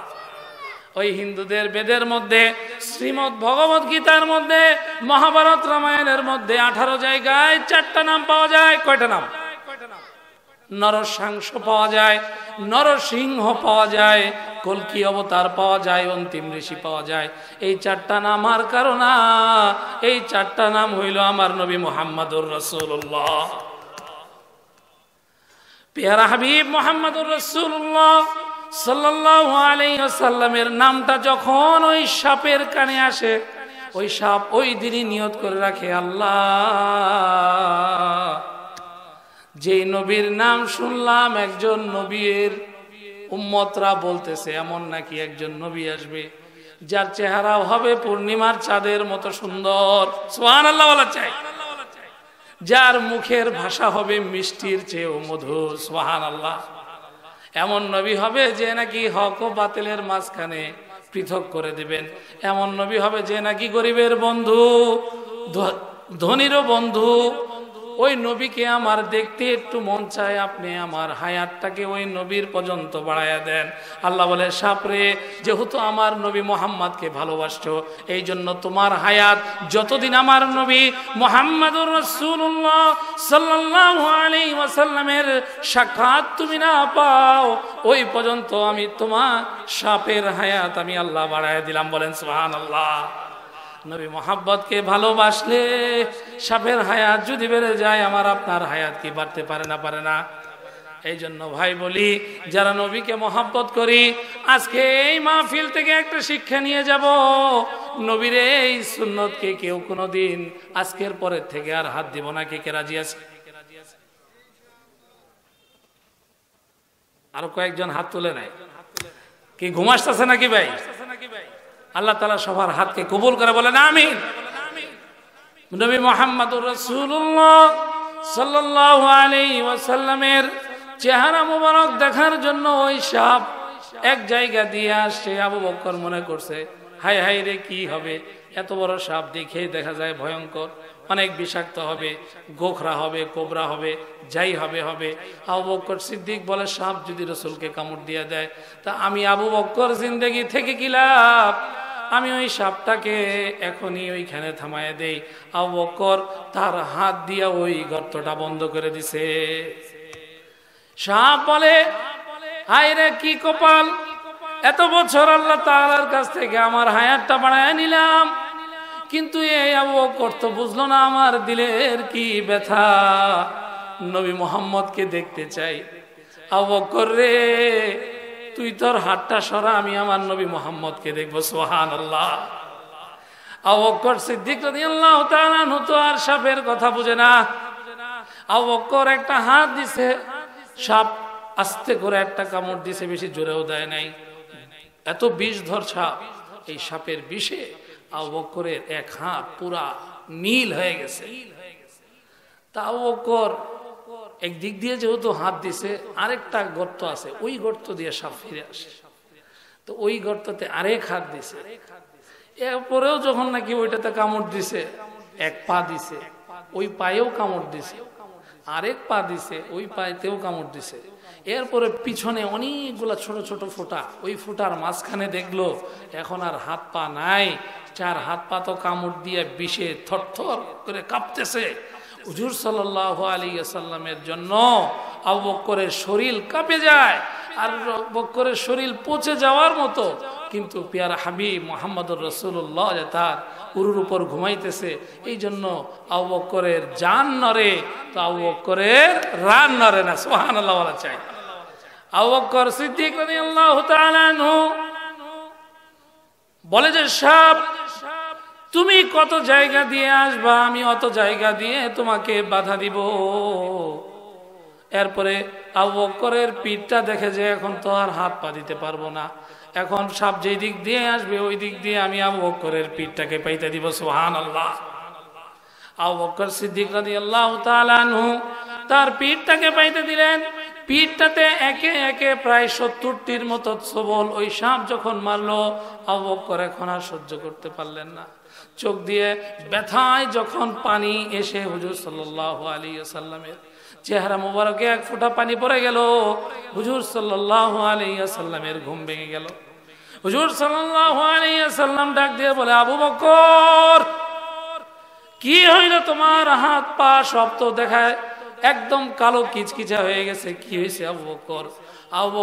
Speaker 1: ওই হিন্দুদের বেদের মধ্যে শ্রীমৎ ভগবত গীতার মধ্যে মহাভারত রামায়ণের মধ্যে আঠারো জায়গায় চারটা নাম পাওয়া যায় কয়টা নাম নরসাংস পাওয়া যায় নরসিংহ পাওয়া যায় কলকি অবতার পাওয়া যায় অন্তিম ঋষি পাওয়া যায় এই চারটা নাম আর কারো না এই চারটা নাম হইল আমার নবী মোহাম্মদুর রসুল্লাহ পেয়ারা হাবিব মোহাম্মদুর রসুল্লাহ সাল্লাহ আলাইসাল্লামের নামটা যখন ওই সাপের কানে আসে ওই সাপ ওই দিনই নিয়ত করে রাখে আল্লাহ যে নবীর নাম শুনলাম একজন নবীর উম্মতরা বলতেছে এমন নাকি একজন নবী আসবে যার চেহারা হবে পূর্ণিমার চাঁদের মতো সুন্দর সোহান আল্লাহ চাই যার মুখের ভাষা হবে মিষ্টির চেয়েও মধুর সোহান আল্লাহ এমন নবী হবে যে নাকি হক ও বাতিলের মাঝখানে পৃথক করে দিবেন এমন নবী হবে যে নাকি গরিবের বন্ধু ধনীরও বন্ধু ওই নবীকে আমার দেখতে একটু মন চায় আপনি আমার হায়াতটাকে ওই নবীর পর্যন্ত বাড়াইয়া দেন আল্লাহ বলে সাপরে যেহেতু আমার নবী মোহাম্মদকে ভালোবাসত এই জন্য তোমার হায়াত যতদিন আমার নবী মোহাম্মদুর রসুল্লাহ সাল্লাহ আলী ওয়াসাল্লামের সাক্ষাৎ তুমি না পাও ওই পর্যন্ত আমি তোমার সাপের হায়াত আমি আল্লাহ বাড়াইয়া দিলাম বলেন সোহান আল্লাহ নবী কে ভালোবাসলে সাপের হায়াত যদি বেড়ে যায় আমার আপনার হায়াত কি বাড়তে পারে না পারে না এই জন্য ভাই বলি যারা নবীকে মহাব্বত করি আজকে এই মাহফিল থেকে একটা শিক্ষা নিয়ে যাব নবীর এই সুন্নতকে কেউ কোনো দিন আজকের পরের থেকে আর হাত দিব না কে কে রাজি আছে আরো কয়েকজন হাত তুলে নেয় কি ঘুম নাকি ভাই আল্লাহ তালা সবার হাতকে কবুল করে বলেন আমি নবী মোহাম্মদুর রসুল্লাহ সাল্লাহ আলী ওয়াসাল্লামের চেহারা মুবারক দেখার জন্য ওই সাপ এক জায়গা দিয়ে আসছে আবু বক্কর মনে করছে হাই হাই রে কি হবে এত বড় সাপ দেখে দেখা যায় ভয়ঙ্কর অনেক বিষাক্ত হবে গোখরা হবে কোবরা হবে যাই হবে হবে আবু বক্কর সিদ্দিক বলে সাপ যদি রসুলকে কামড় দিয়ে দেয় তা আমি আবু বক্কর জিন্দেগি থেকে কি লাভ আমি ওই সাপটাকে এখনই ওইখানে থামায় দেই আবু বক্কর তার হাত দিয়ে ওই গর্তটা বন্ধ করে দিছে সাপ বলে রে কি কপাল এত বছর আল্লাহ তালার কাছ থেকে আমার হায়াতটা বাড়ায় নিলাম কিন্তু এই আবু করতো বুঝলো না আমার দিলের কি ব্যথা নবী মোহাম্মদকে দেখতে চাই আবু রে তুই তোর হাতটা সরা আমি আমার নবী মোহাম্মদকে দেখবো সোহান আল্লাহ আবকর সিদ্দিক আর সাপের কথা বুঝে না আবকর একটা হাত দিছে সাপ আস্তে করে একটা কামড় দিছে বেশি জোরেও দেয় নাই এত বিষ ধর সাপ এই সাপের বিষে আবকরের এক হাত পুরা নীল হয়ে গেছে তা একদিক দিয়ে যেহেতু হাত দিছে আরেকটা গর্ত আছে ওই গর্ত দিয়ে সাপ ফিরে আসে তো ওই গর্ততে আরেক হাত দিছে এরপরেও যখন নাকি ওইটাতে কামড় দিছে এক পা দিছে ওই পায়েও কামড় দিছে আরেক পা দিছে ওই পায়েতেও কামড় দিছে এরপরে পিছনে অনেকগুলো ছোট ছোট ফোটা ওই ফোটার মাঝখানে দেখলো এখন আর হাত পা নাই চার হাত পা তো কামড় দিয়ে বিষে থরথর করে কাঁপতেছে হুজুর সাল আলী আসাল্লামের জন্য আবক্করের শরীর কাঁপে যায় আর বক্করের শরীর পচে যাওয়ার মতো কিন্তু পিয়ার হাবি মোহাম্মদুর রসুল্লাহ তার উরুর উপর ঘুমাইতেছে এই জন্য আবক্করের যান নরে তো আবক্করের রান নরে না সোহান চাই আবকর সিদ্দিক বলে যে সাপ তুমি কত জায়গা দিয়ে আসবা আমি অত জায়গা দিয়ে তোমাকে বাধা দিব এরপরে আবকরের পিঠটা দেখে যে এখন তো আর হাত পা দিতে পারবো না এখন সাপ যেই দিক দিয়ে আসবে ওই দিক দিয়ে আমি আবকরের পিঠটাকে পাইতে দিব সোহান আল্লাহ আবকর সিদ্দিক রাজি আল্লাহ তার পিঠটাকে পাইতে দিলেন পিঠটাতে একে একে প্রায় সত্তরটির মতো সবল ওই সাপ যখন মারলো করে এখন আর সহ্য করতে পারলেন না চোখ দিয়ে ব্যথায় যখন পানি এসে হুজুর সাল্লাহ আলী আসাল্লামের চেহারা মোবারকে এক ফোঁটা পানি পড়ে গেল হুজুর সাল্লাহ আলী আসাল্লামের ঘুম ভেঙে গেল হুজুর সাল্লাহ আলী আসাল্লাম ডাক দিয়ে বলে আবু বকর কি হইল তোমার হাত পা সব তো দেখায় একদম কালো কিচকিচা হয়ে গেছে কি হয়েছে আবু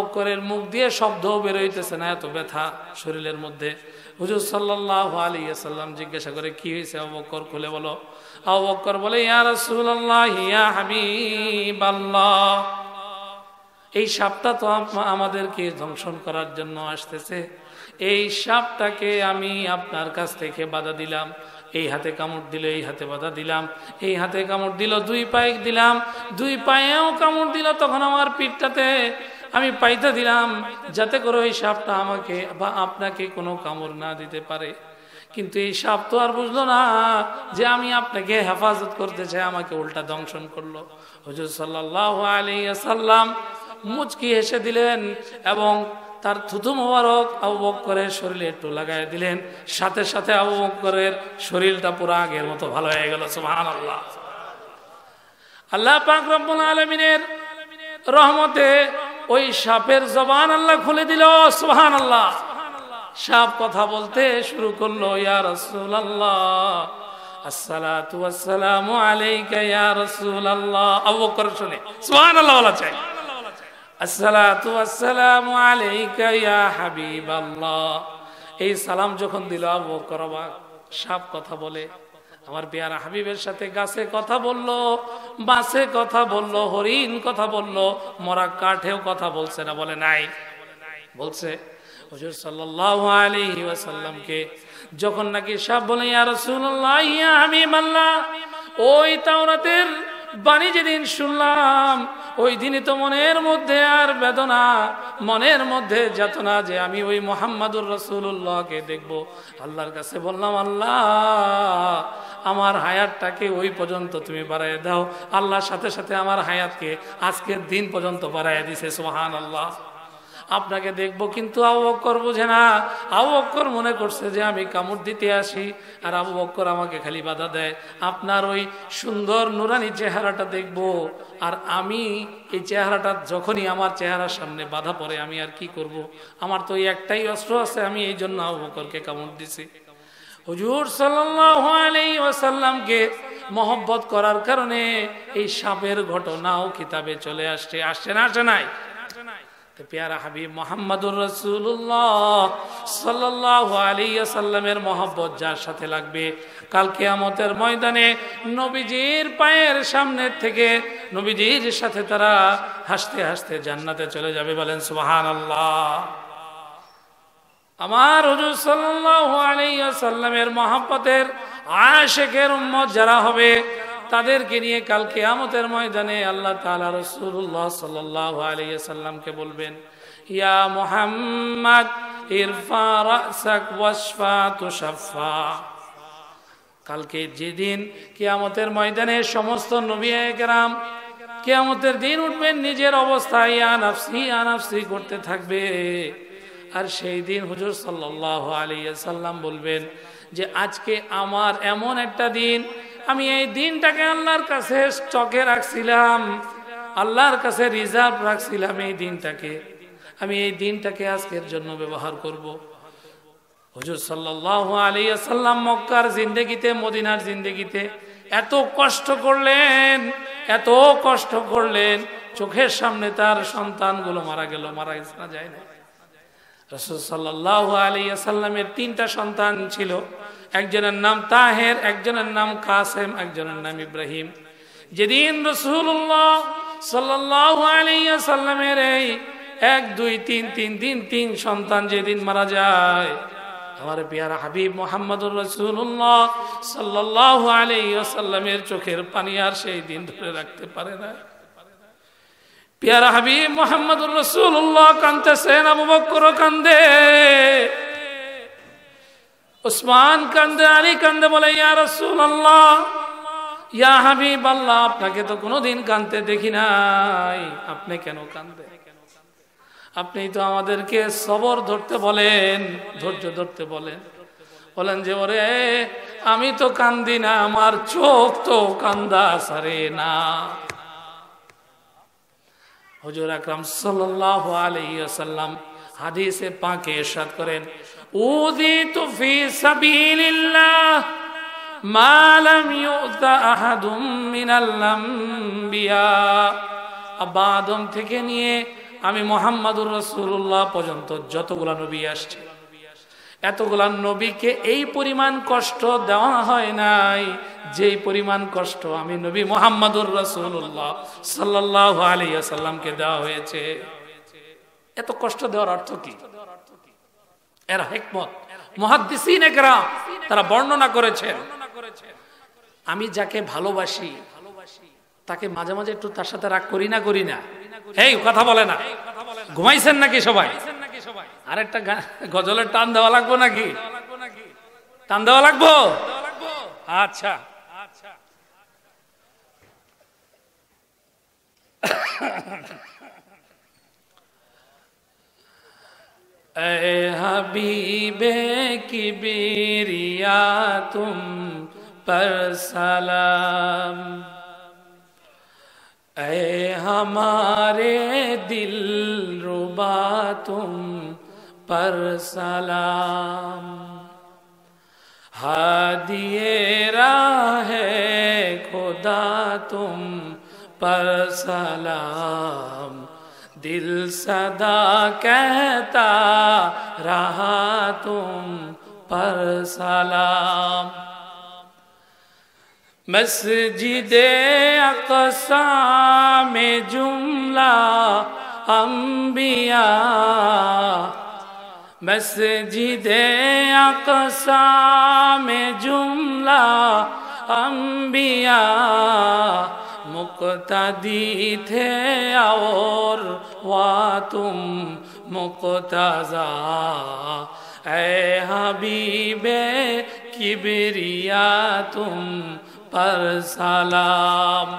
Speaker 1: আবকরের মুখ দিয়ে শব্দ বেরোইতেছে না এত ব্যথা শরীরের মধ্যে হুজুর সাল্লাহ আলিয়াল্লাম জিজ্ঞাসা করে কি হয়েছে আবু খুলে বলো আবকর বলে এই সাপটা তো আমাদেরকে ধ্বংসন করার জন্য আসতেছে এই সাপটাকে আমি আপনার কাছ থেকে বাধা দিলাম এই হাতে কামড় দিল এই হাতে বাধা দিলাম এই হাতে কামড় দিল দুই পায়ে দিলাম দুই পায়েও কামড় দিল তখন আমার পিঠটাতে আমি পাইতে দিলাম যাতে করে ওই সাপটা আমাকে বা আপনাকে কোনো কামড় না দিতে পারে কিন্তু এই সাপ তো আর বুঝলো না যে আমি আপনাকে হেফাজত করতে চাই আমাকে উল্টা দংশন করলো হজুর সাল্লাহ আলিয়া সাল্লাম মুচকি হেসে দিলেন এবং তার থুতু মোবারক আবু করে শরীরে একটু লাগাই দিলেন সাথে সাথে আবু বকরের শরীরটা পুরো আগের মতো ভালো হয়ে গেল সুহান আল্লাহ আল্লাহ পাক রব্বুল আলমিনের রহমতে ওই সাপের জবান আল্লাহ খুলে দিল সুহান আল্লাহ সাপ কথা বলতে শুরু করলো ইয়া রসুল আল্লাহ আসসালাতু আসসালামু আলাইকা ইয়া আল্লাহ আবু বকর শুনে সুহান আল্লাহ বলা চাই এই সালাম যখন দিল আবু করবা সাপ কথা বলে আমার পেয়ারা হাবিবের সাথে গাছে কথা বলল বাসে কথা বলল হরিণ কথা বলল মরা কাঠেও কথা বলছে না বলে নাই বলছে হুজুর যখন নাকি সাপ বলে ইয়া ওই তাওরাতের বাণী যেদিন শুনলাম ওই দিনই তো মনের মধ্যে আর বেদনা মনের মধ্যে যেতনা যে আমি ওই মোহাম্মদুর রসুল্লাহকে দেখব আল্লাহর কাছে বললাম আল্লাহ আমার হায়াতটাকে ওই পর্যন্ত তুমি বাড়াই দাও আল্লাহর সাথে সাথে আমার হায়াতকে আজকের দিন পর্যন্ত বাড়াই দিছে সোহান আল্লাহ আপনাকে দেখব কিন্তু আবু অক্কর বুঝে না আবু অক্কর মনে করছে যে আমি কামড় দিতে আসি আর আবু অক্কর আমাকে খালি বাধা দেয় আপনার ওই সুন্দর নুরানি চেহারাটা দেখব আর আমি এই চেহারাটা যখনই আমার চেহারার সামনে বাধা পড়ে আমি আর কি করব। আমার তো একটাই অস্ত্র আছে আমি এই জন্য আবু অক্করকে কামড় দিছি হুজুর সাল্লামকে মহব্বত করার কারণে এই সাপের ঘটনাও কিতাবে চলে আসছে আসছে না আসে নাই পেয়ারা হাবিব মোহাম্মদুর রসুল্লাহ সাল্লাহ আলিয়াসাল্লামের মহব্বত যার সাথে লাগবে কালকে আমতের ময়দানে নবীজির পায়ের সামনের থেকে নবীজির সাথে তারা হাসতে হাসতে জান্নাতে চলে যাবে বলেন সুহান আল্লাহ আমার হুজুর সাল্লাহ সাল্লামের মহাব্বতের আশেখের উম্মত যারা হবে তাদেরকে নিয়ে কালকে আমতের ময়দানে আল্লাহ তালা রসুল্লাহ সাল্লাহ আলিয়াল্লামকে বলবেন ইয়া মোহাম্মদ কালকে যেদিন কেয়ামতের ময়দানে সমস্ত নবিয়া একরাম কেয়ামতের দিন উঠবেন নিজের অবস্থায় আনাফসি আনাফসি করতে থাকবে আর সেই দিন হুজুর সাল্লাহ আলিয়া সাল্লাম বলবেন যে আজকে আমার এমন একটা দিন আমি এই দিনটাকে আল্লাহর কাছে স্টকে রাখছিলাম আল্লাহর কাছে রিজার্ভ রাখছিলাম এই দিনটাকে আমি এই দিনটাকে আজকের জন্য ব্যবহার করব। হজুর সাল্লাহ আলিয়াল্লাম মক্কার জিন্দেগিতে মদিনার জিন্দেগিতে এত কষ্ট করলেন এত কষ্ট করলেন চোখের সামনে তার সন্তানগুলো মারা গেল মারা যায় না রসদ সাল্লাহ আলিয়া সাল্লামের তিনটা সন্তান ছিল একজনের নাম তাহের একজনের নাম কাসেম একজনের নাম ইব্রাহিম যেদিন রসুল্লাহ সাল্লামের এই এক দুই তিন তিন তিন তিন সন্তান যেদিন মারা যায় আমার পিয়ার হাবিব মোহাম্মদুর রসুল্লাহ সাল্লাহ আলিয়াল্লামের চোখের পানি আর সেই দিন ধরে রাখতে পারে না পিয়ারা হাবিব মোহাম্মদুর রসুল্লাহ কান্দতেছেন আবু বক্কর কান্দে উসমান কান্দে আলী কান্দে বলে ইয়া ইয়া হাবিব আল্লাহ আপনাকে তো কোনোদিন কানতে দেখি নাই আপনি কেন কান্দে আপনি তো আমাদেরকে সবর ধরতে বলেন ধৈর্য ধরতে বলেন বলেন যে ওরে আমি তো কান্দি না আমার চোখ তো কান্দা সারে না হজুর আকরাম সাল্লাহ আলহিয়াসাল্লাম হাদিসে পাঁকে এরশাদ করেন أوذيت থেকে নিয়ে আমি মোহাম্মদুর রসুল্লাহ পর্যন্ত যতগুলা নবী আসছে এতগুলা নবীকে এই পরিমাণ কষ্ট দেওয়া হয় নাই যেই পরিমাণ কষ্ট আমি নবী মোহাম্মদুর রসুল্লাহ সাল্লাহ আলিয়া সাল্লামকে দেওয়া হয়েছে এত কষ্ট দেওয়ার অর্থ কি এরা হেকমত মহাদ্দিসিন একরাম তারা বর্ণনা করেছে আমি যাকে ভালোবাসি তাকে মাঝে মাঝে একটু তার সাথে রাগ করি না করি না এই কথা বলে না ঘুমাইছেন নাকি সবাই আর একটা গজলের টান দেওয়া লাগবো নাকি টান দেওয়া লাগবো আচ্ছা আচ্ছা اے حبیب کی بیریا تم پر سلام اے ہمارے دل ربا تم پر سلام ہادی ہے خدا تم پر سلام دل صدا کہتا رہا تم پر سلام مسجد میں جملہ انبیاء مسجد اقصا میں جملہ انبیاء مقتدی تھے اور تم مقتضا اے حبیب کبریا تم پر سلام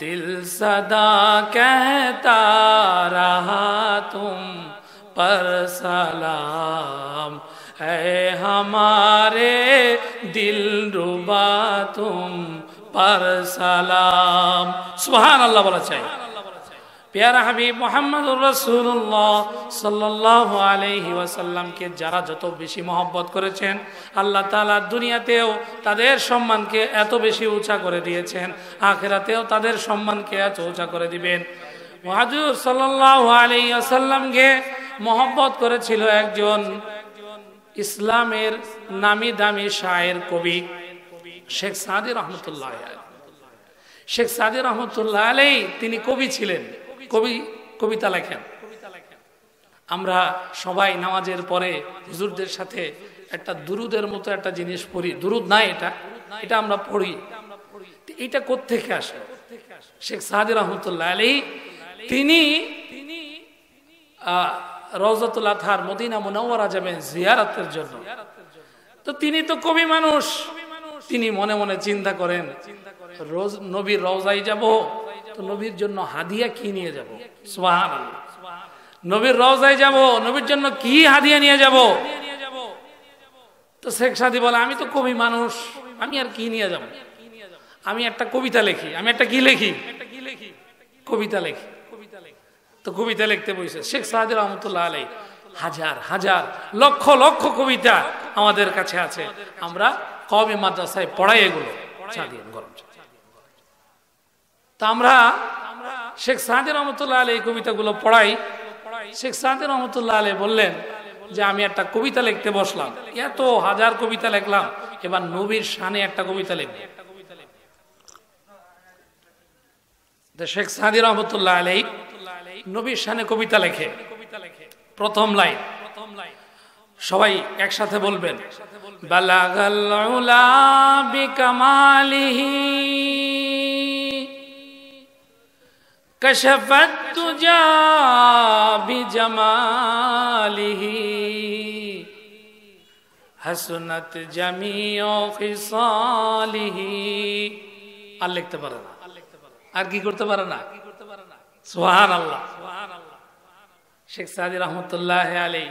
Speaker 1: دل صدا کہتا رہا تم پر سلام اے ہمارے دل ربا تم সালাম সুহান আল্লাহ বলা চাই পেয়ারা মোহাম্মদ রসুল্লাহ সাল্লাহ আলহি ওয়াসাল্লামকে যারা যত বেশি মহব্বত করেছেন আল্লাহ তালা দুনিয়াতেও তাদের সম্মানকে এত বেশি উঁচা করে দিয়েছেন আখেরাতেও তাদের সম্মানকে এত উঁচা করে দিবেন মহাজুর সাল্লাহ আলহি আসাল্লামকে মহব্বত করেছিল একজন ইসলামের নামি দামি শায়ের কবি শেখ সাদি রহমতুল্লাহ শেখ সাদি রহমতুল্লাহ আলাই তিনি কবি ছিলেন কবি কবিতা লেখেন আমরা সবাই নামাজের পরে হুজুরদের সাথে একটা দুরুদের মতো একটা জিনিস পড়ি দুরুদ নাই এটা এটা আমরা পড়ি এটা কোথেকে আসে শেখ সাহাদি রহমতুল্লাহ আলী তিনি রজতুল আথার মদিনা মুনাওয়ারা যাবেন জিয়ারাতের জন্য তো তিনি তো কবি মানুষ তিনি মনে মনে চিন্তা করেন রোজ নবীর রওজায় যাব তো নবীর জন্য হাদিয়া কি নিয়ে যাব সোহান নবীর রওজায় যাব নবীর জন্য কি হাদিয়া নিয়ে যাব তো শেখ সাদি বলে আমি তো কবি মানুষ আমি আর কি নিয়ে যাব আমি একটা কবিতা লেখি আমি একটা কি লেখি কবিতা লেখি তো কবিতা লিখতে বসে শেখ সাহাদি রহমতুল্লাহ আলাই হাজার হাজার লক্ষ লক্ষ কবিতা আমাদের কাছে আছে আমরা কবে মাদ্রাসায় পড়াই এগুলো তা আমরা শেখ রহমতুল্লাহ আলী এই কবিতাগুলো পড়াই শেখ রহমতুল্লাহ আলী বললেন যে আমি একটা কবিতা লিখতে বসলাম এত হাজার কবিতা লিখলাম এবার নবীর সানে একটা কবিতা শেখ রহমতুল্লাহ আলী নবীর সানে কবিতা লেখে প্রথম লাইন সবাই একসাথে বলবেন بلغ العلا حسنت جمیع رحمت اللہ علیہ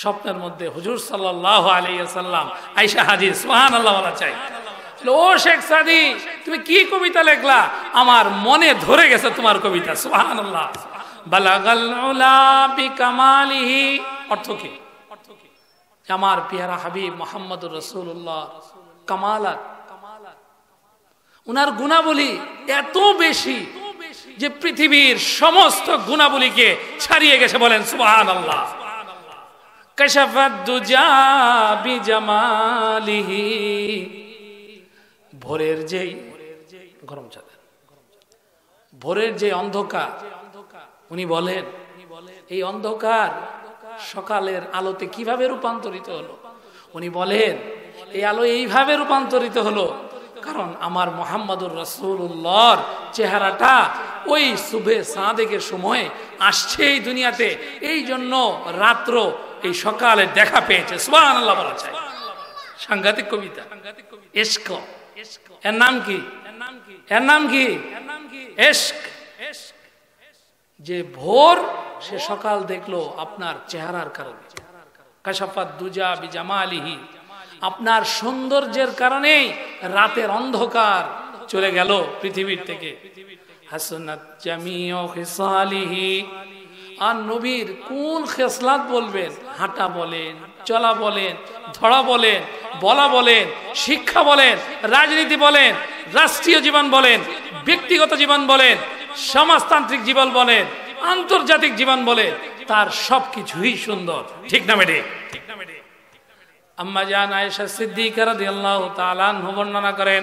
Speaker 1: স্বপ্নের মধ্যে হুজুর সাল্লাহ আলিয়াল্লাম আইসা হাজির সোহান আল্লাহ চাই ও শেখ সাদি তুমি কি কবিতা লেখলা আমার মনে ধরে গেছে তোমার কবিতা সোহান আল্লাহ সমস্ত গুণাবলীকে ছাড়িয়ে গেছে বলেন সুবাহ আল্লাহ কশফত দুজা বিজমালিহি ভোরের যেই গরম চাঁদের ভোরের যে অন্ধকার উনি বলেন এই অন্ধকার সকালের আলোতে কিভাবে রূপান্তরিত হলো উনি বলেন এই আলো এইভাবে রূপান্তরিত হলো কারণ আমার মোহাম্মদুর রসুল্লর চেহারাটা ওই শুভে সাঁদেকের সময় আসছে এই দুনিয়াতে এই জন্য রাত্র এই সকালে দেখা পেয়েছে সুবাহ আল্লাহ বলা চাই সাংঘাতিক কবিতা এসক এর নাম কি এর নাম কি যে ভোর সে সকাল দেখলো আপনার চেহারার কারণে কাশাফাত দুজা বিজামা আলিহি আপনার সৌন্দর্যের কারণে রাতের অন্ধকার চলে গেল পৃথিবীর থেকে হাসনাত জামিও হিসালিহি আর নবীর কোন খেসলাত বলবেন হাঁটা বলেন চলা বলেন ধরা বলেন বলা বলেন শিক্ষা বলেন রাজনীতি বলেন রাষ্ট্রীয় জীবন বলেন ব্যক্তিগত জীবন বলেন সমাজতান্ত্রিক জীবন বলেন আন্তর্জাতিক জীবন বলেন তার সব কিছুই সুন্দর ঠিক না মেডে আম্মা জান আয়েশা তালান বর্ণনা করেন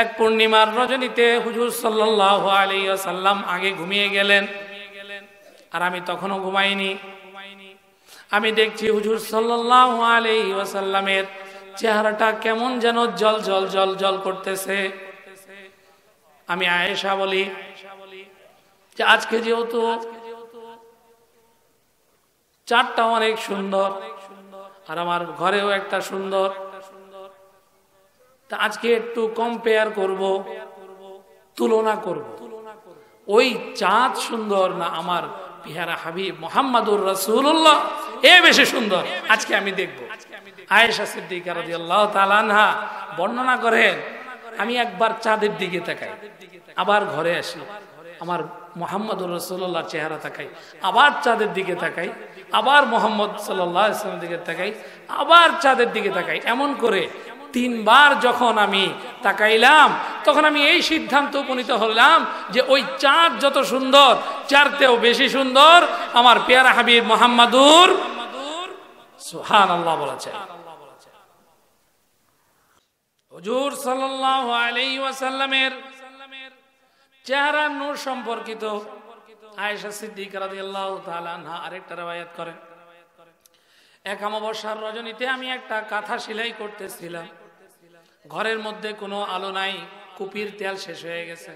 Speaker 1: এক পূর্ণিমার রজনীতে হুজুর সাল্লাহ আলিয়াল্লাম আগে ঘুমিয়ে গেলেন আর আমি তখনও ঘুমাইনি আমি দেখছি হুজুর সাল্লাহ আলিয়াসাল্লামের চেহারাটা কেমন যেন জল জল জল জল করতেছে আমি আয়েশা বলি যে আজকে যেহেতু চারটা অনেক সুন্দর আর আমার ঘরেও একটা সুন্দর তা আজকে একটু কম্পেয়ার করব তুলনা করব ওই চাঁদ সুন্দর না আমার পিহারা হাবি মোহাম্মদুর রাসুল্লাহ এ বেশি সুন্দর আজকে আমি দেখবো আয়েশা সিদ্দিক রাজি বর্ণনা করেন আমি একবার চাঁদের দিকে তাকাই আবার ঘরে আসি আমার মোহাম্মদুর রসুল্লাহ চেহারা তাকাই আবার চাঁদের দিকে তাকাই আবার মোহাম্মদ সাল্লাহ ইসলামের দিকে তাকাই আবার চাঁদের দিকে তাকাই এমন করে তিনবার যখন আমি তাকাইলাম তখন আমি এই সিদ্ধান্ত উপনীত হলাম যে ওই চাঁদ যত সুন্দর চারতেও বেশি সুন্দর আমার পেয়ারা হাবিব মোহাম্মদুর সুহান আল্লাহ বলেছে হজুর সাল্লাহ আলাইসাল্লামের চেহারা নূর সম্পর্কিত আয়েশা সিদ্দিক রাজি আল্লাহ তালা আরেকটা রেবায়াত করেন এক অমাবস্যার রজনীতে আমি একটা কাঁথা সেলাই করতেছিলাম ঘরের মধ্যে কোনো আলো নাই কুপির তেল শেষ হয়ে গেছে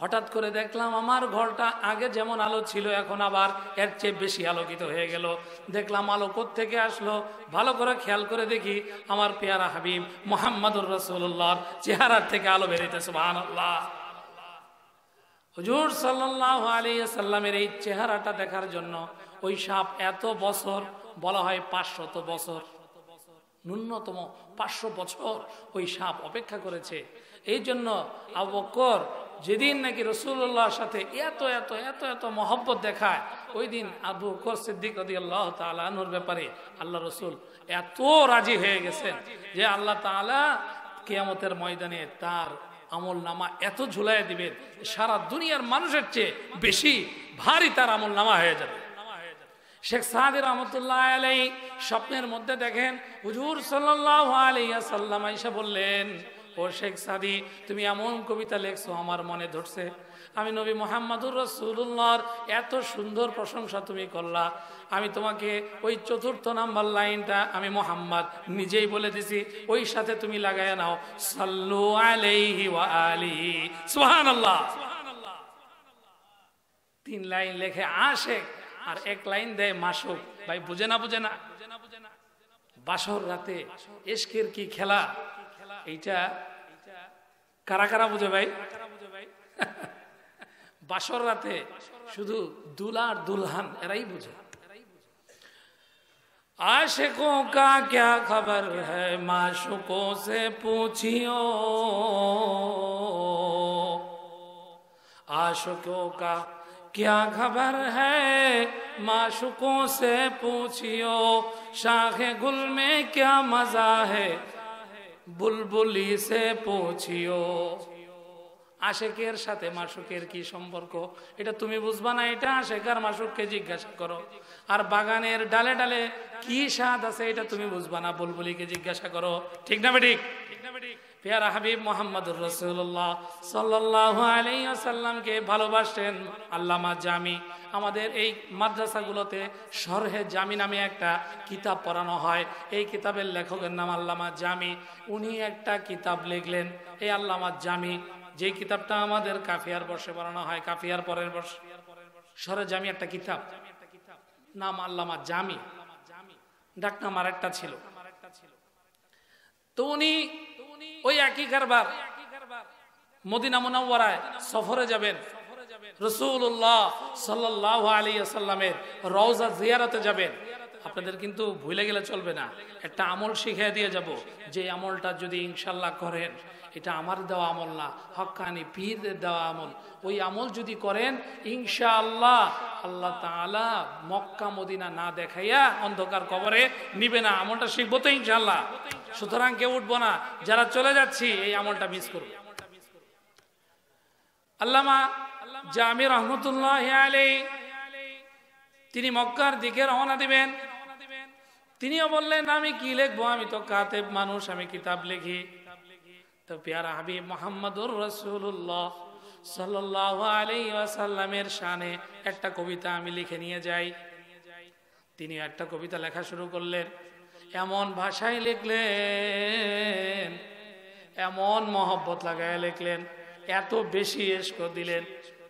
Speaker 1: হঠাৎ করে দেখলাম আমার ঘরটা আগে যেমন আলো ছিল এখন আবার এর চেয়ে বেশি আলোকিত হয়ে গেল দেখলাম আলো থেকে আসলো ভালো করে খেয়াল করে দেখি আমার পেয়ারা হাবিব মোহাম্মদুর রসুল্লাহর চেহারার থেকে আলো বেরিতে ভানুল্লাহ হুজুর সাল্লাহ আলী সাল্লামের এই চেহারাটা দেখার জন্য ওই সাপ এত বছর বলা হয় পাঁচশত বছর ন্যূনতম পাঁচশো বছর ওই সাপ অপেক্ষা করেছে এই জন্য আবকর যেদিন নাকি রসুল্লাহর সাথে এত এত এত এত মহব্বত দেখায় ওই দিন আবু বকর সিদ্দিক রদি আল্লাহ তালানোর ব্যাপারে আল্লাহ রসুল এত রাজি হয়ে গেছেন যে আল্লাহ তালা কেয়ামতের ময়দানে তার আমল নামা এত ঝুলাই দিবেন সারা দুনিয়ার মানুষের চেয়ে বেশি ভারী তার আমল নামা হয়ে যাবে শেখ সাহাদের রহমতুল্লাহ আলাই স্বপ্নের মধ্যে দেখেন হুজুর সাল্লাহ আলিয়া সাল্লাম আইসা বললেন ও শেখ সাদি তুমি এমন কবিতা লেখছো আমার মনে ধরছে আমি নবী মোহাম্মদুর রসুল্লাহর এত সুন্দর প্রশংসা তুমি করলা আমি তোমাকে ওই চতুর্থ নাম্বার লাইনটা আমি মোহাম্মদ নিজেই বলে দিছি ওই সাথে তুমি লাগাই নাও সাল্লু আলাইহি ওয়া আলি তিন লাইন লেখে আশেখ আর এক লাইন দেয় মাসুক ভাই বুঝে না বুঝে না বাসর রাতে এসকের কি খেলা এইটা কারা কারা বুঝে ভাই বাসর রাতে শুধু দুলার দুলহান এরাই বুঝে आशिकों का খবর खबर है माशुकों সে पूछियो आशिकों का کیا خبر ہے معشوقوں سے پوچھیو شاخ گل میں کیا مزہ ہے বুলবুলি সে পৌঁছিও আশেকের সাথে মাসুকের কি সম্পর্ক এটা তুমি বুঝবা না এটা আশেকার মাসুককে জিজ্ঞাসা করো আর বাগানের ডালে ডালে কি স্বাদ আছে এটা তুমি বুঝবা না বুলবুলিকে জিজ্ঞাসা করো ঠিক না ঠিক পেয়ারা হাবিব মোহাম্মদুর রসুল্লাহ সাল্লাহ আসাল্লামকে ভালোবাসেন আল্লামা জামি আমাদের এই মাদ্রাসাগুলোতে সরহে জামি নামে একটা কিতাব পড়ানো হয় এই কিতাবের লেখকের নাম আল্লামা জামি উনি একটা কিতাব লিখলেন এই আল্লামা জামি যে কিতাবটা আমাদের কাফিয়ার বর্ষে পড়ানো হয় কাফিয়ার পরের বর্ষ সরে জামি একটা কিতাব নাম আল্লামা জামি ডাকনাম আর একটা ছিল তো উনি ওই একই কারবার মদিনা মোনাওয়ারায় সফরে যাবেন রসুল্লাহ সাল্লাহ আলী আসাল্লামের রওজা জিয়ারাতে যাবেন আপনাদের কিন্তু ভুলে গেলে চলবে না একটা আমল শিখিয়ে দিয়ে যাব যে আমলটা যদি ইনশাল্লাহ করেন এটা আমার দেওয়া আমল না হকানি পীরদের দেওয়া আমল ওই আমল যদি করেন ইনশা আল্লাহ আল্লাহ তালা মক্কা মদিনা না দেখাইয়া অন্ধকার কবরে নিবে না আমলটা শিখবো তো ইনশাল্লাহ সুতরাং কেউ উঠবো না যারা চলে যাচ্ছি এই আমলটা মিস করবো আল্লামা জামি রহমতুল্লাহ আলী তিনি মক্কার দিকে রওনা দিবেন তিনিও বললেন আমি কি লিখবো আমি তো কাতেব মানুষ আমি কিতাব লিখি তো পেয়ারা হাবিব মোহাম্মদুর রসুল্লাহ সাল্লাহ আলি আসাল্লামের শানে একটা কবিতা আমি লিখে নিয়ে যাই তিনি একটা কবিতা লেখা শুরু করলেন এমন ভাষায় লিখলেন এমন মহব্বত লাগায় লিখলেন এত বেশি এসক দিলেন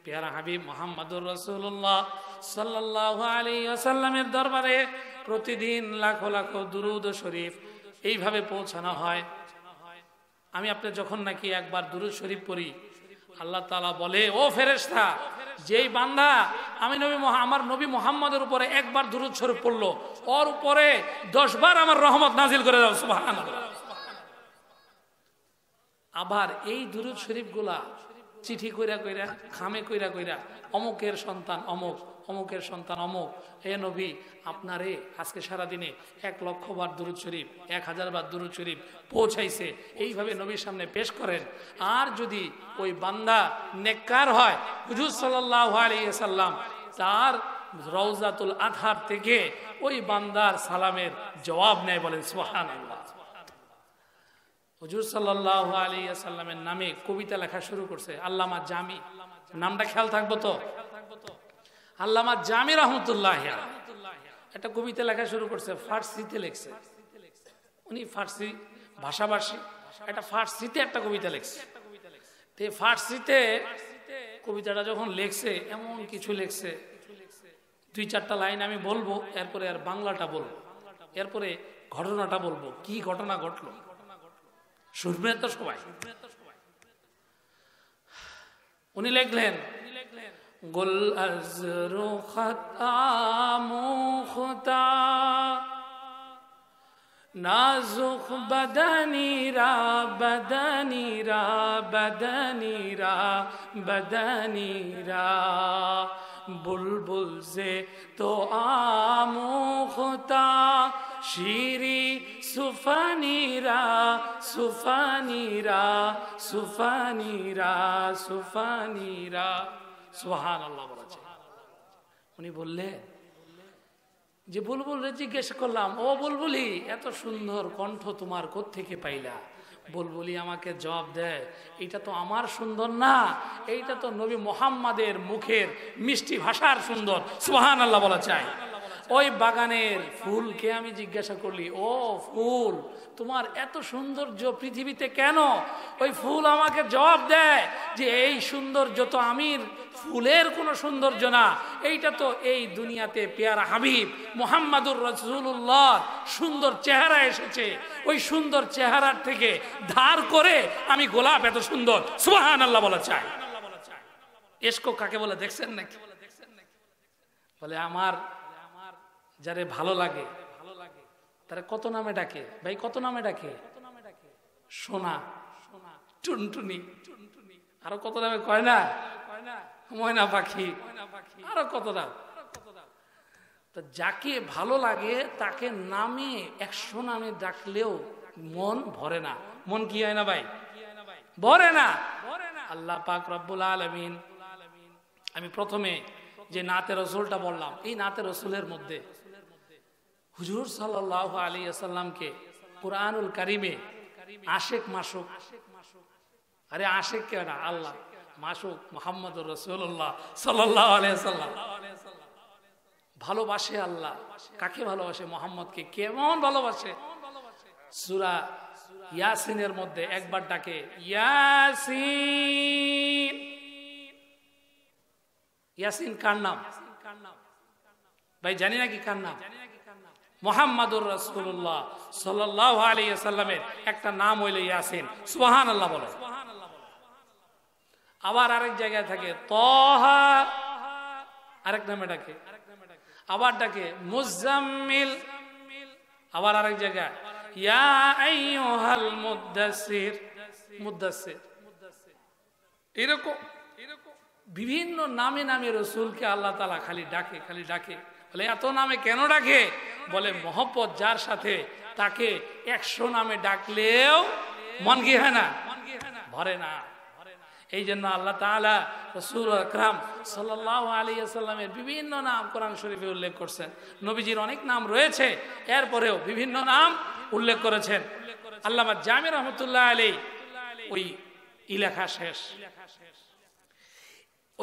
Speaker 1: পেয়ারা হাবিব মোহাম্মদুর রসুল্লাহ সাল্লাহ আলি আসাল্লামের দরবারে প্রতিদিন লাখো লাখো দুরুদ শরীফ এইভাবে পৌঁছানো হয় আমি আপনি যখন নাকি একবার দুরুদ শরীফ পড়ি আল্লাহ তালা বলে ও ফেরেস্তা যেই বান্ধা আমি নবী আমার নবী মোহাম্মদের উপরে একবার দুরুদ শরীফ পড়লো ওর উপরে দশবার আমার রহমত নাজিল করে দাও সুবাহ আবার এই দুরুদ শরীফ গুলা চিঠি কইরা কইরা খামে কইরা কইরা অমুকের সন্তান অমুক অমুকের সন্তান অমুক এ নবী আপনার এ আজকে সারাদিনে এক লক্ষ বার দুরু শরীফ এক হাজার বার দুরু শরীফ পৌঁছাইছে এইভাবে নবীর সামনে পেশ করেন আর যদি ওই বান্দা নেককার হয় হুজুর সাল্লাহ আলিয়াল্লাম তার রওজাতুল আধার থেকে ওই বান্দার সালামের জবাব নেয় বলেন সোহান হুজুর সাল্লাহ আলিয়া সাল্লামের নামে কবিতা লেখা শুরু করছে আল্লামা জামি নামটা খেয়াল থাকবো তো আল্লামা জামি রহমতুল্লাহ একটা কবিতা লেখা শুরু করছে ফার্সিতে লেখছে উনি ফার্সি ভাষাভাষী একটা ফার্সিতে একটা কবিতা লেখছে তে ফার্সিতে কবিতাটা যখন লেখছে এমন কিছু লেখছে দুই চারটা লাইন আমি বলবো এরপরে আর বাংলাটা বলবো এরপরে ঘটনাটা বলবো কি ঘটনা ঘটলো শুনবেন তো সবাই উনি লেখলেন گل از روخ آموختہ نازخ بدنی را بدنی را بدنی را بدنی بل بل سے تو شیری سفانی را سفانی را سفانی را سفانی را সোহান আল্লাহ বলেছে উনি বললেন যে বুলবুল জিজ্ঞেস করলাম ও বুলবুলি এত সুন্দর কণ্ঠ তোমার থেকে পাইলা বুলবুলি আমাকে জবাব দেয় এটা তো আমার সুন্দর না এইটা তো নবী মোহাম্মদের মুখের মিষ্টি ভাষার সুন্দর সুহান আল্লাহ বলা চায় ওই বাগানের ফুলকে আমি জিজ্ঞাসা করলি ও ফুল তোমার এত সৌন্দর্য পৃথিবীতে কেন ওই ফুল আমাকে জবাব দেয় যে এই সৌন্দর্য তো আমির ফুলের কোনো সৌন্দর্য না এইটা তো এই দুনিয়াতে পেয়ার হাবিব মোহাম্মদুর রসুল্লাহ সুন্দর চেহারা এসেছে ওই সুন্দর চেহারার থেকে ধার করে আমি গোলাপ এত সুন্দর সুহান আল্লাহ বলা চাই এসকো কাকে বলে দেখছেন নাকি বলে আমার যারে ভালো লাগে ভালো লাগে তারা কত নামে ডাকে ভাই কত নামে ডাকে সোনা সোনা টুনটুনি টুনটুনি আরো কত নামে কয় না কয় না ময়না পাখি আরো কত নাম যাকে ভালো লাগে তাকে নামে একশো নামে ডাকলেও মন ভরে না মন কি হয় না ভাই ভরে না আল্লাহ পাক রব্বুল আলমিন আমি প্রথমে যে নাতে রসুলটা বললাম এই নাতে রসুলের মধ্যে হুজুর সাল আলী আসাল্লামকে কোরআনুল কারিমে আশেক মাসুক আরে আশেক না আল্লাহ মাসুক মোহাম্মদ রসুল্লাহ সাল্লাহ ভালোবাসে আল্লাহ কাকে ভালোবাসে মোহাম্মদ কে কেমন ভালোবাসে সুরা ইয়াসিনের মধ্যে একবার ডাকে ইয়াসিন ইয়াসিন কার নাম ভাই জানি নাকি কার নাম মোহাম্মদুর রসুল্লাহ সাল্লাহ আলী সাল্লামের একটা নাম হইল ইয়াসিন সোহান আল্লাহ বলে আবার আরেক জায়গায় থাকে তহা আরেক নামে ডাকে আবার ডাকে মুজাম্মিল আবার আরেক জায়গায় এরকম বিভিন্ন নামে নামে রসুলকে আল্লাহ তালা খালি ডাকে খালি ডাকে বলে এত নামে কেন ডাকে বলে মহব্বত যার সাথে তাকে একশো নামে ডাকলেও মন কি হয় না ভরে না এই জন্য আল্লাহ তালা রসুল আকরাম বিভিন্ন নাম কোরআন শরীফে উল্লেখ করছেন নবীজির অনেক নাম রয়েছে এরপরেও বিভিন্ন নাম উল্লেখ করেছেন আল্লাহ জামির রহমতুল্লাহ আলী ওই ইলেখা শেষ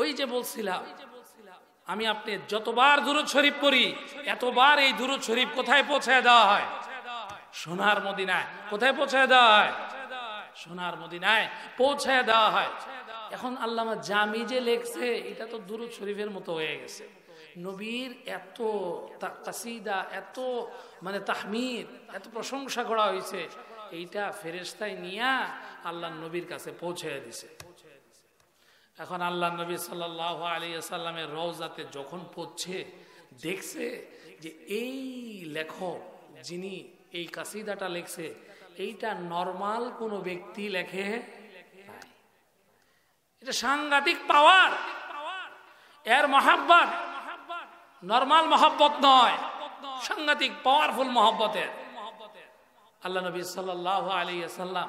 Speaker 1: ওই যে বলছিলাম আমি আপনি যতবার দূরত শরীফ পড়ি এতবার এই দূরত শরীফ কোথায় পৌঁছায় দেওয়া হয় সোনার মদিনায় কোথায় পৌঁছায় দেওয়া হয় সোনার মদিনায় পৌঁছায় দেওয়া হয় এখন আল্লাহ জামি যে লেখছে এটা তো দূরত শরীফের মতো হয়ে গেছে নবীর এত কাসিদা এত মানে তাহমিদ এত প্রশংসা করা হয়েছে এইটা ফেরেস্তায় নিয়ে আল্লাহ নবীর কাছে পৌঁছে দিছে এখন আল্লাহ নবী সাল্লাহ আলিয়াল্লামের রওজাতে যখন পড়ছে দেখছে যে এই লেখক যিনি এই কাসিদাটা লেখছে এইটা নর্মাল কোনো ব্যক্তি লেখে এটা সাংঘাতিক পাওয়ার এর মহাব্বত নর্মাল মহাব্বত নয় সাংঘাতিক পাওয়ারফুল মহাব্বতের আল্লাহ নবী সাল্লাহ আলিয়া সাল্লাম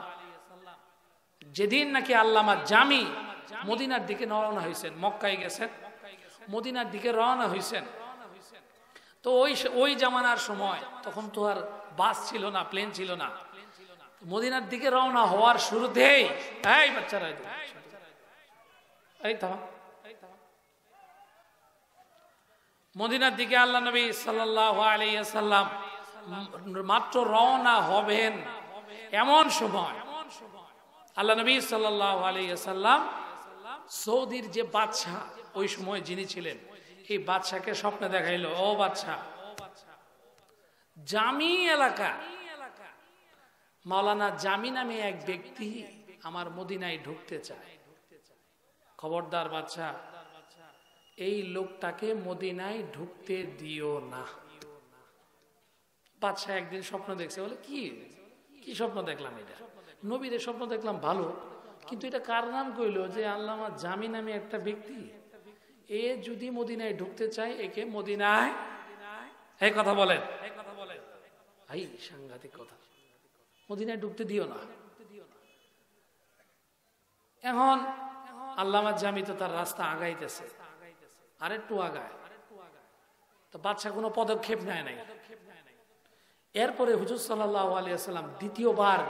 Speaker 1: যেদিন নাকি আল্লামা জামি মদিনার দিকে রওনা হয়েছেন মক্কায় গেছেন মদিনার দিকে রওনা হয়েছেন তো ওই ওই জামানার সময় তখন তো আর বাস ছিল না প্লেন ছিল না মদিনার দিকে রওনা হওয়ার শুরুতেই এই বাচ্চারা এই থামা মদিনার দিকে আল্লাহ নবী সাল্লাম মাত্র রওনা হবেন এমন সময় আল্লাহ নবী সাল্লাম সৌদির যে বাদশাহ ওই সময় যিনি ছিলেন এই বাদশাকে স্বপ্নে দেখাইল ও বাদশাহ জামি এলাকা মালানা জামি নামে এক ব্যক্তি আমার মদিনায় ঢুকতে চায় খবরদার বাচ্চা এই লোকটাকে মদিনায় ঢুকতে দিও না বাচ্চা একদিন স্বপ্ন দেখছে বলে কি কি স্বপ্ন দেখলাম এটা নবীদের স্বপ্ন দেখলাম ভালো কিন্তু এটা কার নাম কইল যে আল্লামা জামি নামে একটা ব্যক্তি এ যদি মদিনায় ঢুকতে চায় একে মদিনায় এই কথা বলেন এই সাংঘাতিক কথা মদিনায় ঢুকতে দিও না এখন আল্লামার জামি তো তার রাস্তা আগাইতেছে আর একটু আগায় তো বাচ্চা কোনো পদক্ষেপ নেয় নাই এরপরে হুজুর সাল্লাহ আলিয়া দ্বিতীয়বার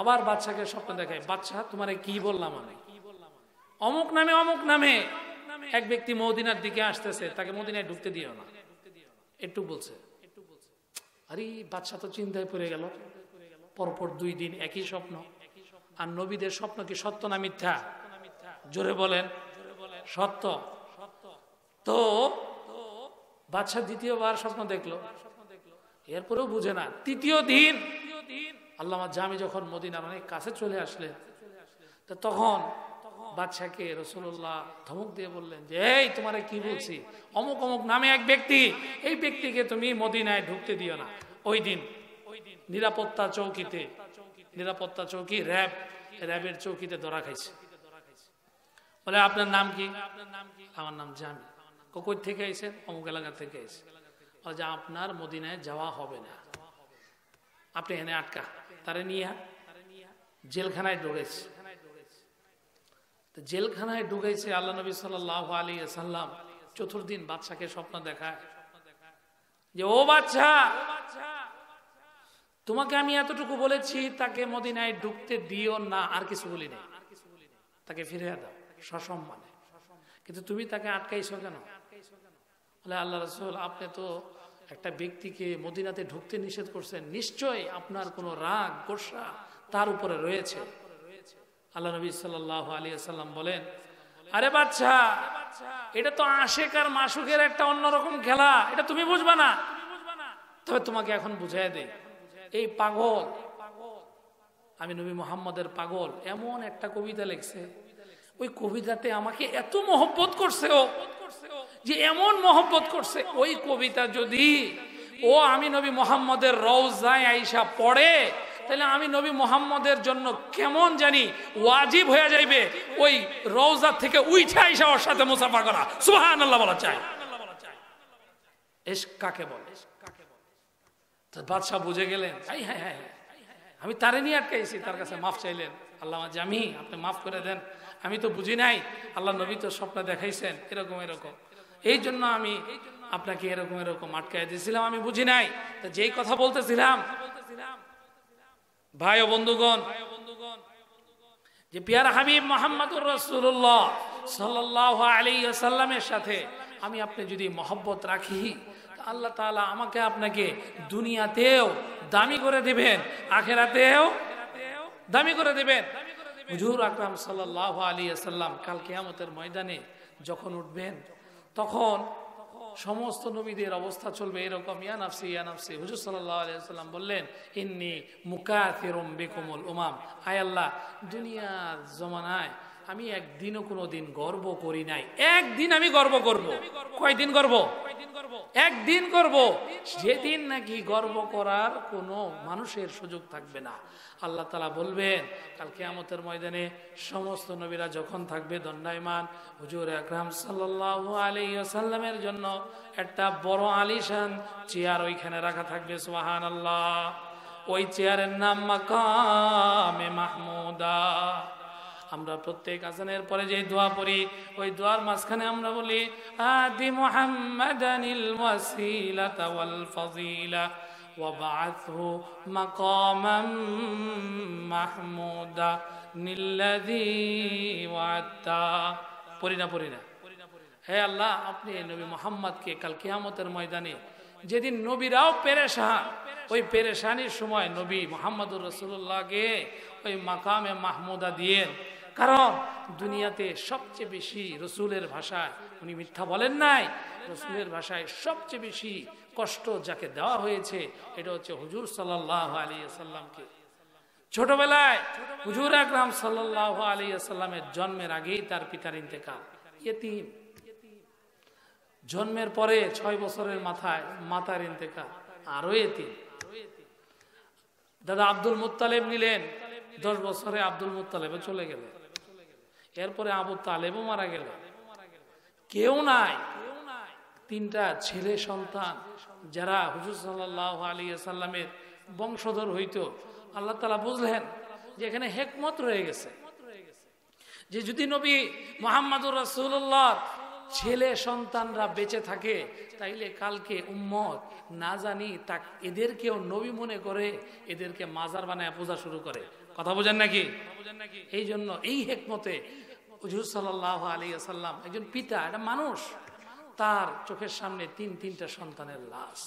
Speaker 1: আবার বাচ্চাকে স্বপ্ন দেখায় বাচ্চা তোমার কি বললাম আমি অমুক নামে অমুক নামে এক ব্যক্তি মদিনার দিকে আসতেছে তাকে মদিনায় ঢুকতে দিও না একটু বলছে আরে বাচ্চা তো চিন্তায় পড়ে গেল পরপর দুই দিন একই স্বপ্ন আর নবীদের স্বপ্ন কি সত্য না মিথ্যা জোরে বলেন সত্য তো বাচ্চা দ্বিতীয়বার স্বপ্ন দেখলো এরপরেও বুঝে না তৃতীয় দিন আল্লামা জামি যখন মদিনার অনেক কাছে চলে আসলেন তো তখন বাদশাকে রসুল্লাহ ধমক দিয়ে বললেন যে এই তোমারে কি বলছি অমুক অমুক নামে এক ব্যক্তি এই ব্যক্তিকে তুমি মদিনায় ঢুকতে দিও না ওই দিন নিরাপত্তা চৌকিতে নিরাপত্তা চৌকি র্যাব র্যাবের চৌকিতে ধরা খাইছে বলে আপনার নাম কি আমার নাম জামি ককুর থেকে আইসেন অমুক এলাকা থেকে আইসেন আপনার মদিনায় যাওয়া হবে না আপনি এনে আটকা তারে নিয়া জেলখানায় ঢুকেছে জেলখানায় ঢুকেছে আল্লাহ নবী সাল্লাহ আলী সাল্লাম চতুর্দিন বাদশাকে স্বপ্ন দেখায় যে ও বাচ্চা তোমাকে আমি এতটুকু বলেছি তাকে মদিনায় ঢুকতে দিও না আর কিছু বলি না তাকে ফিরে দাও সসম্মানে কিন্তু তুমি তাকে আটকাইছ কেন আল্লাহ রসুল আপনি তো একটা ব্যক্তিকে মদিনাতে ঢুকতে নিষেধ করছেন নিশ্চয় আপনার কোনো রাগ গোসা তার উপরে রয়েছে আল্লাহ নবী সাল আলী আসাল্লাম বলেন আরে বাচ্চা এটা তো আশেক আর মাসুকের একটা অন্যরকম খেলা এটা তুমি বুঝবা না তবে তোমাকে এখন বুঝাই দে এই পাগল আমি নবী মোহাম্মদের পাগল এমন একটা কবিতা লিখছে ওই কবিতাতে আমাকে এত মহব্বত করছে ও যে এমন মহব্বত করছে ওই কবিতা যদি ও আমি নবী মোহাম্মদের রওজায় আইসা পড়ে তাহলে আমি নবী মোহাম্মদের জন্য কেমন জানি ওয়াজিব হয়ে যাইবে ওই রওজার থেকে উইঠা আইসা ওর সাথে মুসাফা করা সুহান আল্লাহ বলা চাই এস কাকে বলে বাদশাহ বুঝে গেলেন হ্যাঁ হ্যাঁ হ্যাঁ আমি তারে নিয়ে আটকাইছি তার কাছে মাফ চাইলেন আল্লাহ জামি আপনি মাফ করে দেন আমি তো বুঝি নাই আল্লাহ নবী তো স্বপ্ন দেখাইছেন এরকম এরকম এই জন্য আমি আপনাকে এরকম এরকম আটকায় দিয়েছিলাম আমি বুঝি নাই তা যেই কথা বলতেছিলাম ভাই ও বন্ধুগণ যে পিয়ার হাবিব মোহাম্মদুর রসুল্লাহ সাল্লাহ আলী সাথে আমি আপনি যদি মহব্বত রাখি আল্লাহ তালা আমাকে আপনাকে দুনিয়াতেও দামি করে দেবেন আখেরাতেও দামি করে দেবেন হুজুর আকরাম সাল্লাহ আলী আসাল্লাম কাল কেয়ামতের ময়দানে যখন উঠবেন তখন সমস্ত নবীদের অবস্থা চলবে এরকম ইয়ানাফসি ইয়ানাফসি ইয়া নাফসি হুজুর সাল্লাম বললেন ইন্নি মুকাতিরম বেকুমল উমাম আয় আল্লাহ দুনিয়ার জমানায় আমি একদিনও কোনো দিন গর্ব করি নাই একদিন আমি গর্ব করব কয়দিন গর্ব একদিন করব যেদিন নাকি গর্ব করার কোনো মানুষের সুযোগ থাকবে না আল্লাহ তালা বলবেন কালকে আমতের ময়দানে সমস্ত নবীরা যখন থাকবে দণ্ডায়মান হুজুর আকরাম সাল্লাহ আলী আসাল্লামের জন্য একটা বড় আলিশান চেয়ার ওইখানে রাখা থাকবে সোহান আল্লাহ ওই চেয়ারের নাম মাকামে মাহমুদা আমরা প্রত্যেক আসানের পরে যে দোয়া পড়ি ওই দোয়ার মাঝখানে আমরা বলি আদি মোহাম্মদানিল তাওয়াল ফজিলা হে আল্লাহ আপনি নবী ময়দানে যেদিন নবীরাও পেরেশান ওই পেরেশানির সময় নবী মোহাম্মদুর রসুল্লাহকে ওই মাকামে মাহমুদা দিয়ে কারণ দুনিয়াতে সবচেয়ে বেশি রসুলের ভাষায় উনি মিথ্যা বলেন নাই রসুলের ভাষায় সবচেয়ে বেশি কষ্ট যাকে দেওয়া হয়েছে এটা হচ্ছে হুজুর সাল্লাহ আলী সাল্লামকে ছোটবেলায় হুজুর আকরাম সাল্লাহ আলী সাল্লামের জন্মের আগেই তার পিতার ইন্তেকাল ইয়েতিম জন্মের পরে ছয় বছরের মাথায় মাতার ইন্তেকাল আরও এতিম দাদা আব্দুল মুতালেব নিলেন দশ বছরে আব্দুল মুতালেবে চলে গেলেন এরপরে আবু তালেবও মারা গেল কেউ নাই তিনটা ছেলে সন্তান যারা হুজুর সাল্লাহ আলী বংশধর হইত আল্লাহ তালা বুঝলেন যে এখানে হেকমত রয়ে গেছে যে যদি নবী মোহাম্মদুর রাসুল্লাহ ছেলে সন্তানরা বেঁচে থাকে তাইলে কালকে উম্মত না জানি তা এদেরকেও নবী মনে করে এদেরকে মাজার বানায় পূজা শুরু করে কথা বোঝেন নাকি এই জন্য এই হেকমতে হুজুর সাল্লাহ আলী আসাল্লাম একজন পিতা একটা মানুষ তার চোখের সামনে তিন তিনটা সন্তানের লাশ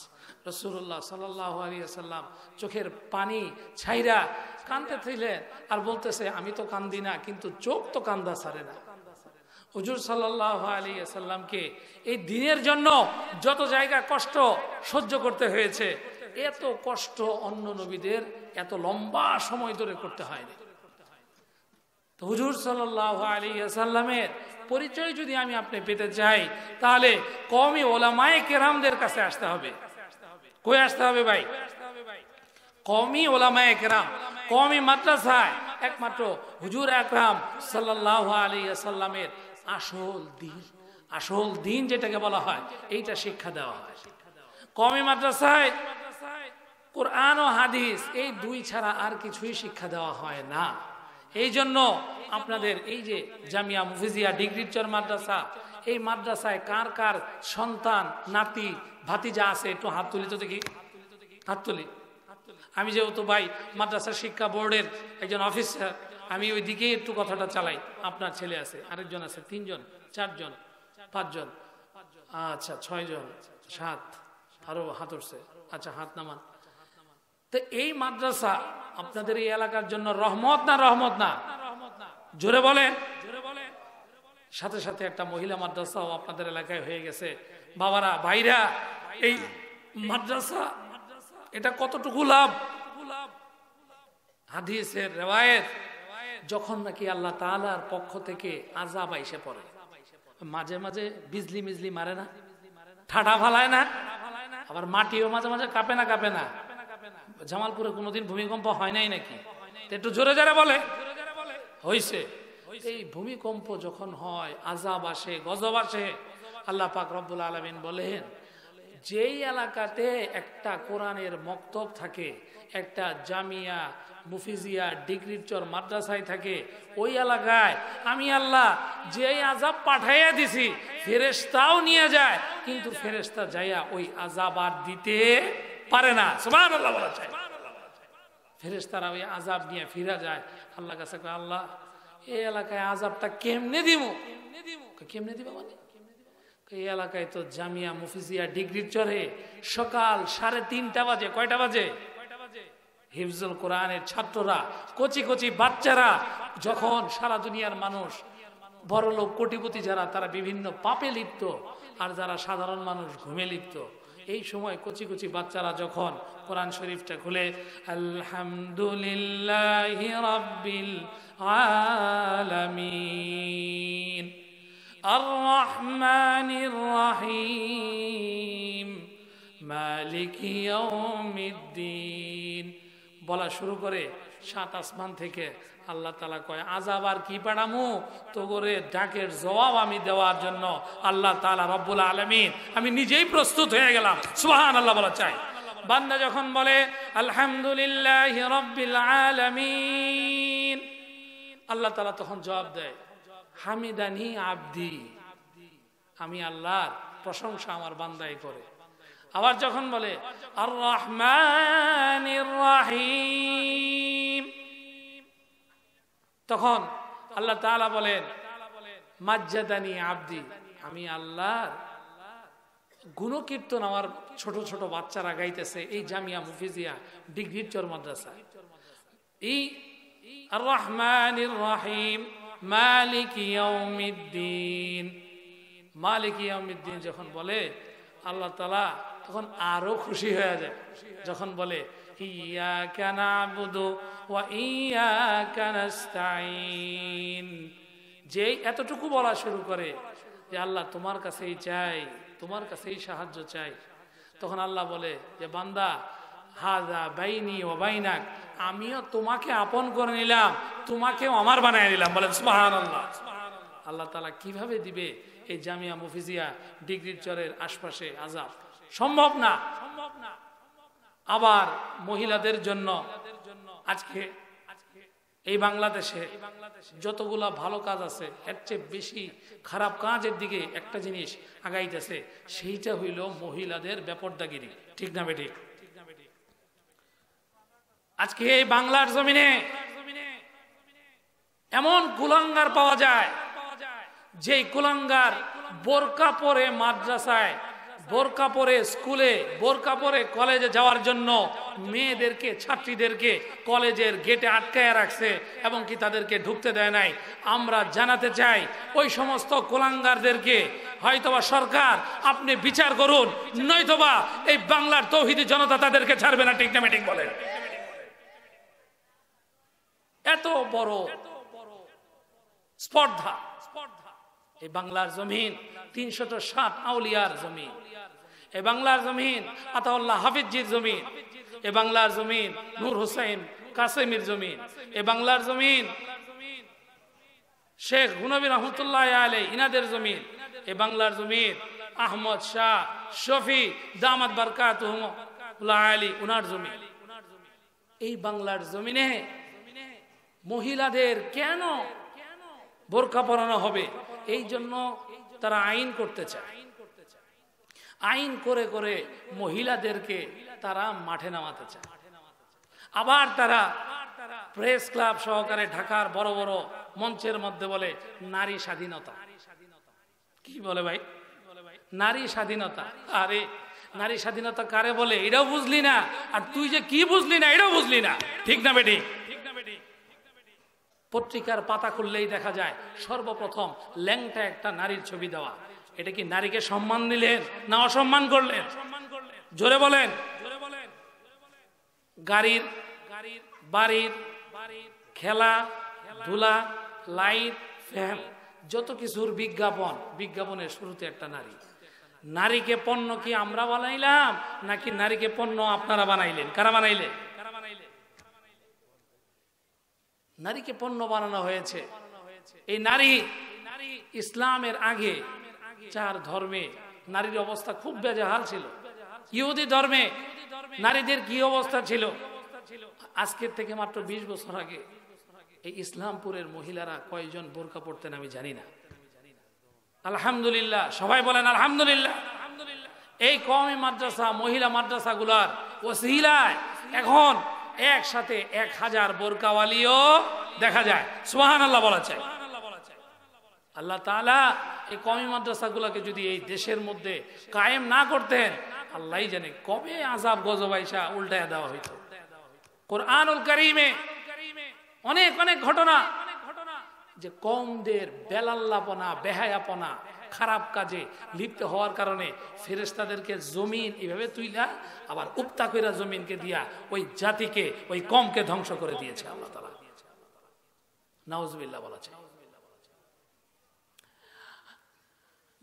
Speaker 1: রসুল্লাহ সাল্লাহ আলী আসাল্লাম চোখের পানি ছাইরা কান্দতে থইলেন আর বলতেছে আমি তো কান্দি না কিন্তু চোখ তো কান্দা ছাড়ে না হুজুর সাল্লাহ আলী আসাল্লামকে এই দিনের জন্য যত জায়গা কষ্ট সহ্য করতে হয়েছে এত কষ্ট অন্য নবীদের এত লম্বা সময় ধরে করতে হয়নি তো হুজুর সাল্লাহ আলী আসাল্লামের পরিচয় যদি আমি আপনি পেতে চাই তাহলে কমই ওলামায় কেরামদের কাছে আসতে হবে কই আসতে হবে ভাই কমই ওলামায় কেরাম কমই মাদ্রাসায় একমাত্র হুজুর একরাম সাল্লাহ আলী আসাল্লামের আসল দিন আসল দিন যেটাকে বলা হয় এইটা শিক্ষা দেওয়া হয় কমই মাদ্রাসায় কোরআন ও হাদিস এই দুই ছাড়া আর কিছুই শিক্ষা দেওয়া হয় না এই জন্য আপনাদের এই যে জামিয়া মুফিজিয়া ডিগ্রিচর মাদ্রাসা এই মাদ্রাসায় কার কার সন্তান নাতি ভাতিজা আছে একটু হাত তুলি তো দেখি হাত তুলি আমি যেহেতু ভাই মাদ্রাসা শিক্ষা বোর্ডের একজন অফিসার আমি ওই দিকেই একটু কথাটা চালাই আপনার ছেলে আছে আরেকজন আছে তিনজন চারজন পাঁচজন আচ্ছা ছয়জন সাত আরো হাত উঠছে আচ্ছা হাত নামান তো এই মাদ্রাসা আপনাদের এই এলাকার জন্য রহমত না রহমত না জোরে বলেন সাথে সাথে একটা মহিলা মাদ্রাসাও আপনাদের এলাকায় হয়ে গেছে বাবারা ভাইরা এই মাদ্রাসা এটা কতটুকু লাভ হাদিসের রেওয়ায়ত যখন নাকি আল্লাহ তালার পক্ষ থেকে আজাব আইসে পড়ে মাঝে মাঝে বিজলি মিজলি মারে না ঠাডা ফালায় না আবার মাটিও মাঝে মাঝে কাঁপে না কাঁপে না জামালপুরে কোনোদিন ভূমিকম্প হয় নাই নাকি একটু জোরে যারা বলে হয়েছে এই ভূমিকম্প যখন হয় আজাব আসে গজব আসে আল্লাহ পাক রব্বুল আলমিন বলেন যেই এলাকাতে একটা কোরআনের মক্তব থাকে একটা জামিয়া মুফিজিয়া ডিগ্রিচর মাদ্রাসায় থাকে ওই এলাকায় আমি আল্লাহ যেই আজাব পাঠাইয়া দিছি ফেরেস্তাও নিয়ে যায় কিন্তু ফেরেস্তা যাইয়া ওই আজাব আর দিতে পারে না সুবাহ আল্লাহ বলা চাই ফেরেস তারা ওই আজাব নিয়ে ফিরা যায় আল্লাহ কাছে আল্লাহ এই এলাকায় আজাবটা কেমনে দিব কেমনে দিব মানে এই এলাকায় তো জামিয়া মুফিজিয়া ডিগ্রির চরে সকাল সাড়ে তিনটা বাজে কয়টা বাজে হিফজুল কোরআনের ছাত্ররা কচি কচি বাচ্চারা যখন সারা দুনিয়ার মানুষ বড় লোক কোটিপতি যারা তারা বিভিন্ন পাপে লিপ্ত আর যারা সাধারণ মানুষ ঘুমে লিপ্ত এই সময় কচি কচি বাচ্চারা যখন কোরআন শরীফটা খুলে আলহামদুলিল্লাহ রব্বিল আলামিন আর রহমানির রহিম মালিক ইয়াউমিদ্দিন বলা শুরু করে সাত আসমান থেকে আল্লাহ তালা কয় আজাব আর কি পাড়ামু তো করে ডাকের জবাব আমি দেওয়ার জন্য আল্লাহ তালা রব্বুল আলমী আমি নিজেই প্রস্তুত হয়ে গেলাম সুহান আল্লাহ বলা চাই বান্দা যখন বলে আলহামদুলিল্লাহ রব্বিল আলমিন আল্লাহ তালা তখন জবাব দেয় হামিদানি আবদি আমি আল্লাহর প্রশংসা আমার বান্দাই করে আবার যখন বলে আর রহমান রাহিম তখন আল্লাহ বলেন মাজ্জাদানি আব্দি আমি আল্লাহ গুণকীর্তন আমার ছোট ছোট বাচ্চারা গাইতেছে এই জামিয়া মুফিজিয়া ডিগ্রির চর মাদ্রাসা এই রহমান রাহিম মালিক মালিক ইয়ামিদ্দিন যখন বলে আল্লাহ তালা তখন আরো খুশি হয়ে যায় যখন বলে ইয়া কানা ওয়া ইয়া কানাস্তাইন যে এতটুকু বলা শুরু করে যে আল্লাহ তোমার কাছেই চাই তোমার কাছেই সাহায্য চাই তখন আল্লাহ বলে যে বান্দা হাজা বাইনি ও বাইনাক আমিও তোমাকে আপন করে নিলাম তোমাকেও আমার বানিয়ে নিলাম বলেন আল্লাহ আল্লাহ তালা কিভাবে দিবে এই জামিয়া মুফিজিয়া ডিগ্রির চরের আশপাশে আজাদ সম্ভব না আবার মহিলাদের জন্য আজকে এই বাংলাদেশে যতগুলা ভালো কাজ আছে এর চেয়ে বেশি খারাপ কাজের দিকে একটা জিনিস আগাইতেছে সেইটা হইল মহিলাদের ব্যাপারদাগিরি ঠিক না বেটি আজকে এই বাংলার জমিনে এমন কুলাঙ্গার পাওয়া যায় যে কুলাঙ্গার বোরকা পরে মাদ্রাসায় বোরকা পরে স্কুলে বোরকা পরে কলেজে যাওয়ার জন্য মেয়েদেরকে ছাত্রীদেরকে কলেজের গেটে আটকায় রাখছে এবং কি তাদেরকে ঢুকতে দেয় নাই আমরা জানাতে চাই ওই সমস্ত কোলাঙ্গারদেরকে হয়তোবা সরকার আপনি বিচার করুন নয়তোবা এই বাংলার তৌহিদি জনতা তাদেরকে ছাড়বে না টিকটামেটিক বলে এত বড় স্পর্ধা স্পর্ধা এই বাংলার জমিন তিনশত সাত আউলিয়ার জমিন এ বাংলার জমিন আতাউল্লাহ হাফিজির জমিন এ বাংলার জমিন নূর হুসাইন কাসেমির জমিন এ বাংলার জমিন শেখ হুনবী রহমতুল্লাহ আলে ইনাদের জমিন এ বাংলার জমিন আহমদ শাহ শফি দামাদ বারকাত আলী উনার জমিন এই বাংলার জমিনে মহিলাদের কেন বোরখা পরানো হবে এই জন্য তারা আইন করতে চায় আইন করে করে মহিলাদেরকে তারা মাঠে নামাতে চায় আবার তারা প্রেস ক্লাব সহকারে ঢাকার বড় বড় মঞ্চের মধ্যে বলে নারী স্বাধীনতা কি বলে ভাই নারী স্বাধীনতা আরে নারী স্বাধীনতা কারে বলে এটাও বুঝলি না আর তুই যে কি বুঝলি না এটাও বুঝলি না ঠিক না বেটি পত্রিকার পাতা খুললেই দেখা যায় সর্বপ্রথম ল্যাংটা একটা নারীর ছবি দেওয়া এটা কি নারীকে সম্মান দিলেন না অসম্মান করলেন জোরে বলেন গাড়ির বাড়ির খেলা ধুলা লাইট ফ্যান যত কিছুর বিজ্ঞাপন বিজ্ঞাপনের শুরুতে একটা নারী নারীকে পণ্য কি আমরা বানাইলাম নাকি নারীকে পণ্য আপনারা বানাইলেন কারা বানাইলেন নারীকে পণ্য বানানো হয়েছে এই নারী ইসলামের আগে চার ধর্মে নারীর অবস্থা খুব বেজাহাল ছিল ইহুদি ধর্মে নারীদের কি অবস্থা ছিল আজকের থেকে মাত্র বিশ বছর আগে এই ইসলামপুরের মহিলারা কয়জন বোরকা পড়তেন আমি জানি না আলহামদুলিল্লাহ সবাই বলেন আলহামদুলিল্লাহ এই কমে মাদ্রাসা মহিলা মাদ্রাসা মাদ্রাসাগুলার ওসিলায় এখন একসাথে এক হাজার বোরকাওয়ালিও দেখা যায় সোহান আল্লাহ বলা চাই আল্লাহ তালা এই কমি মাদ্রাসাগুলোকে যদি এই দেশের মধ্যে কায়েম না করতেন আল্লাহ জানে কবে আজাব গজবাইশা উল্টায় দেওয়া হইত কোরআনুল করিমে অনেক অনেক ঘটনা যে কমদের বেলাল্লাপনা বেহায়াপনা খারাপ কাজে লিপ্ত হওয়ার কারণে ফেরেস্তাদেরকে জমিন এভাবে তুইলা আবার উপতা কইরা জমিনকে দিয়া ওই জাতিকে ওই কমকে ধ্বংস করে দিয়েছে আল্লাহ তালা নাউজবিল্লা বলা চাই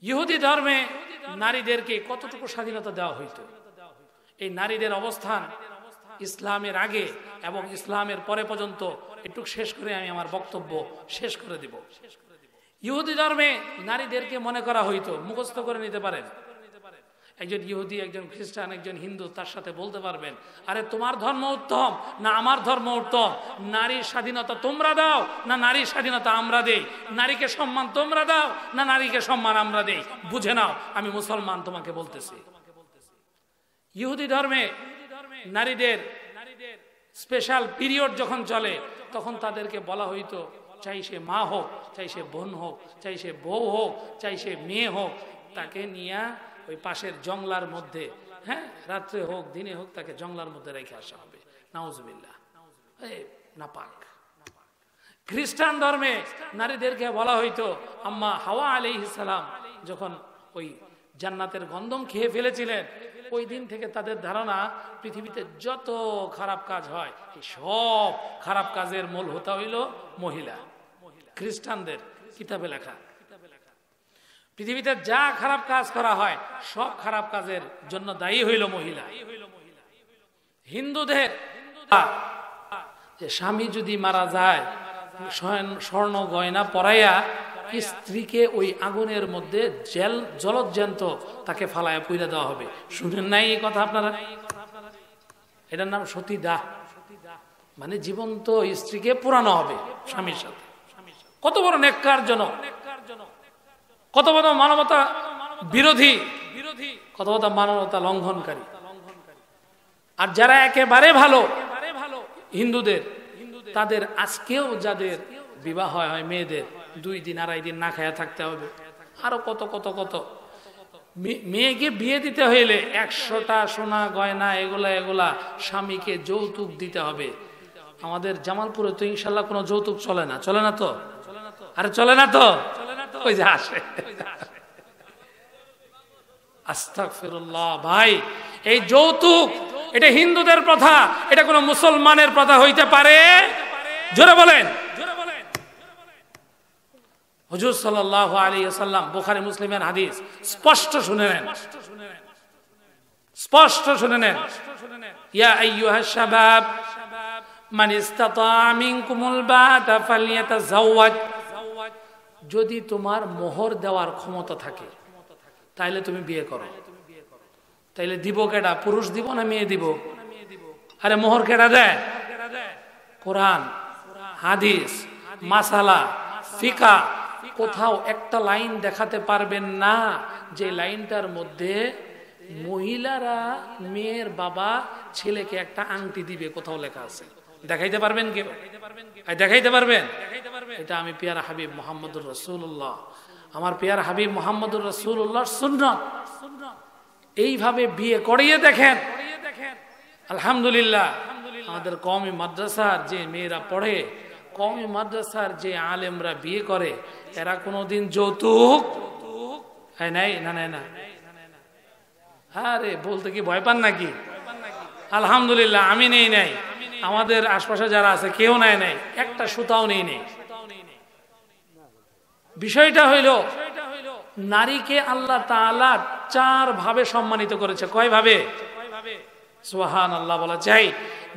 Speaker 1: ইহুদি ধর্মে নারীদেরকে কতটুকু স্বাধীনতা দেওয়া হইত এই নারীদের অবস্থান ইসলামের আগে এবং ইসলামের পরে পর্যন্ত একটু শেষ করে আমি আমার বক্তব্য শেষ করে দিব ইহুদি ধর্মে নারীদেরকে মনে করা হইতো মুখস্থ করে নিতে পারেন একজন ইহুদি একজন খ্রিস্টান একজন হিন্দু তার সাথে বলতে পারবেন আরে তোমার ধর্ম উত্তম না আমার ধর্ম উত্তম নারীর স্বাধীনতা তোমরা দাও না নারীর স্বাধীনতা আমরা দেই নারীকে সম্মান তোমরা দাও না নারীকে সম্মান আমরা দেই বুঝে নাও আমি মুসলমান তোমাকে বলতেছি ইহুদি ধর্মে নারীদের স্পেশাল পিরিয়ড যখন চলে তখন তাদেরকে বলা হইতো চাই সে মা হোক চাই সে বোন হোক চাই সে বউ হোক চাই সে মেয়ে হোক তাকে নিয়ে ওই পাশের জংলার মধ্যে হ্যাঁ রাত্রে হোক দিনে হোক তাকে জংলার মধ্যে রেখে আসা হবে নাউজবিল্লা নাপাক খ্রিস্টান ধর্মে নারীদেরকে বলা হইতো আম্মা হাওয়া আলি ইসালাম যখন ওই জান্নাতের গন্ধম খেয়ে ফেলেছিলেন ওই দিন থেকে তাদের ধারণা পৃথিবীতে যত খারাপ কাজ হয় সব খারাপ কাজের মূল হতা হইল মহিলা খ্রিস্টানদের কিতাবে লেখা পৃথিবীতে যা খারাপ কাজ করা হয় সব খারাপ কাজের জন্য দায়ী হইল মহিলা হিন্দুদের যে স্বামী যদি মারা যায় স্বর্ণ গয়না পরাইয়া স্ত্রীকে ওই আগুনের মধ্যে জেল জলজ্যান্ত তাকে ফালায় পুইরা দেওয়া হবে শুনেন নাই এই কথা আপনারা এটার নাম সতী দাহ মানে জীবন্ত স্ত্রীকে পুরানো হবে স্বামীর সাথে কত বড় জনক কত বড় মানবতা বিরোধী বিরোধী কত বড় মানবতা লঙ্ঘনকারী আর যারা একেবারে ভালো হিন্দুদের তাদের আজকেও যাদের বিবাহ হয় মেয়েদের দুই দিন আড়াই দিন না খায়া থাকতে হবে আরো কত কত কত মেয়েকে বিয়ে দিতে হইলে একশোটা সোনা গয়না এগুলা এগুলা স্বামীকে যৌতুক দিতে হবে আমাদের জামালপুরে তো ইনশাল্লাহ কোনো যৌতুক চলে না চলে না তো আরে চলে না তো ওই যে আসে আস্তাকফিরুল্লাহ ভাই এই যৌতুক এটা হিন্দুদের প্রথা এটা কোনো মুসলমানের প্রথা হইতে পারে জোরে বলেন হুজুর সাল্লাহ আলী সাল্লাম বুখারি মুসলিমের হাদিস স্পষ্ট শুনে নেন স্পষ্ট শুনে নেন ইয়া আইয়ুহা শাবাব মান ইসতাতা মিনকুমুল বাতা ফালিয়াতাযাওয়াজ যদি তোমার মোহর দেওয়ার ক্ষমতা থাকে তাইলে তুমি বিয়ে করো তাইলে দিব কেডা পুরুষ দিব না মেয়ে দিব আরে মোহর কেডা দেয় কোরআন হাদিস মাসালা ফিকা কোথাও একটা লাইন দেখাতে পারবেন না যে লাইনটার মধ্যে মহিলারা মেয়ের বাবা ছেলেকে একটা আংটি দিবে কোথাও লেখা আছে দেখাইতে পারবেন কেউ দেখাইতে পারবেন এটা আমি পিয়ার হাবিব মোহাম্মদুর রসুল্লাহ আমার পিয়ার হাবিব মোহাম্মদুর রসুল্লাহ শূন্য এইভাবে বিয়ে করিয়ে দেখেন আলহামদুলিল্লাহ আমাদের কমি মাদ্রাসার যে মেয়েরা পড়ে কমি মাদ্রাসার যে আলেমরা বিয়ে করে এরা কোনোদিন যৌতুক নাই না নাই না রে বলতে কি ভয় পান নাকি আলহামদুলিল্লাহ আমি নেই নাই আমাদের আশপাশে যারা আছে কেউ নাই নাই একটা সুতাও নেই নেই বিষয়টা হইল নারীকে আল্লাহ চার ভাবে সম্মানিত করেছে কয় ভাবে সোহান আল্লাহ বলা চাই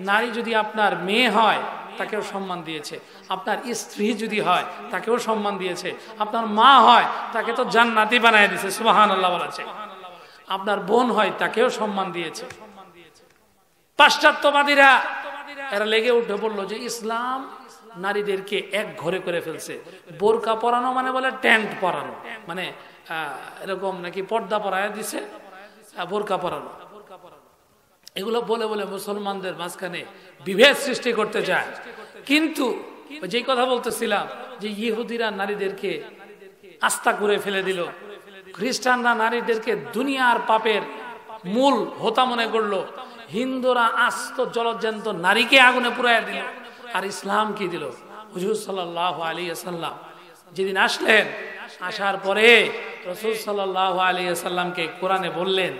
Speaker 1: নারী যদি আপনার মেয়ে হয় তাকেও সম্মান দিয়েছে আপনার স্ত্রী যদি হয় তাকেও সম্মান দিয়েছে আপনার মা হয় তাকে তো জান্নাতি বানায় দিয়েছে সোহান আল্লাহ বলা চাই আপনার বোন হয় তাকেও সম্মান দিয়েছে পাশ্চাত্যবাদীরা এরা লেগে উঠে বলল যে ইসলাম নারীদেরকে এক ঘরে করে ফেলছে বোরকা পরানো মানে বলে ট্যান্ট পরানো মানে এরকম নাকি পর্দা পরায় দিছে বোরকা পরানো এগুলো বলে বলে মুসলমানদের মাঝখানে বিভেদ সৃষ্টি করতে যায় কিন্তু যে কথা বলতেছিলাম যে ইহুদিরা নারীদেরকে আস্থা করে ফেলে দিল খ্রিস্টানরা নারীদেরকে দুনিয়ার পাপের মূল হোতা মনে করলো হিন্দুরা আস্ত জলজ্যান্ত নারীকে আগুনে পুরাই দিল আর ইসলাম কি দিল হুজুর সাল আলী আসাল্লাম যেদিন আসলেন আসার পরে রসুল সাল আলী আসাল্লামকে কোরআনে বললেন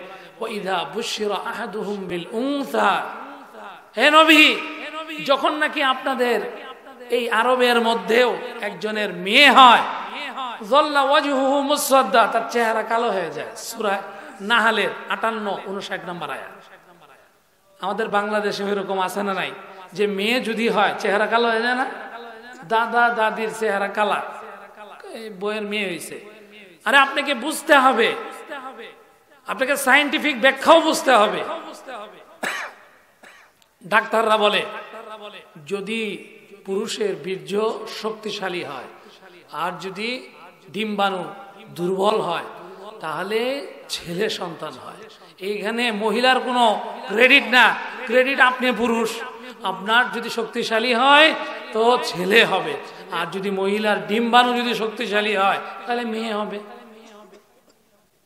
Speaker 1: যখন নাকি আপনাদের এই আরবের মধ্যেও একজনের মেয়ে হয় তার চেহারা কালো হয়ে যায় সুরা নাহালের আটান্ন উনষাট নম্বর আয়া আমাদের বাংলাদেশে এরকম আছে না নাই যে মেয়ে যদি হয় চেহারা কালো হয়ে যায় না দাদা দাদির চেহারা কালা বইয়ের মেয়ে হয়েছে আরে আপনাকে বুঝতে হবে আপনাকে সাইন্টিফিক ব্যাখ্যাও বুঝতে হবে ডাক্তাররা বলে যদি পুরুষের বীর্য শক্তিশালী হয় আর যদি ডিম্বাণু দুর্বল হয় তাহলে ছেলে সন্তান হয় এইখানে মহিলার কোনো ক্রেডিট না ক্রেডিট আপনি পুরুষ আপনার যদি শক্তিশালী হয় তো ছেলে হবে আর যদি মহিলার ডিম্বাণু যদি শক্তিশালী হয় তাহলে মেয়ে হবে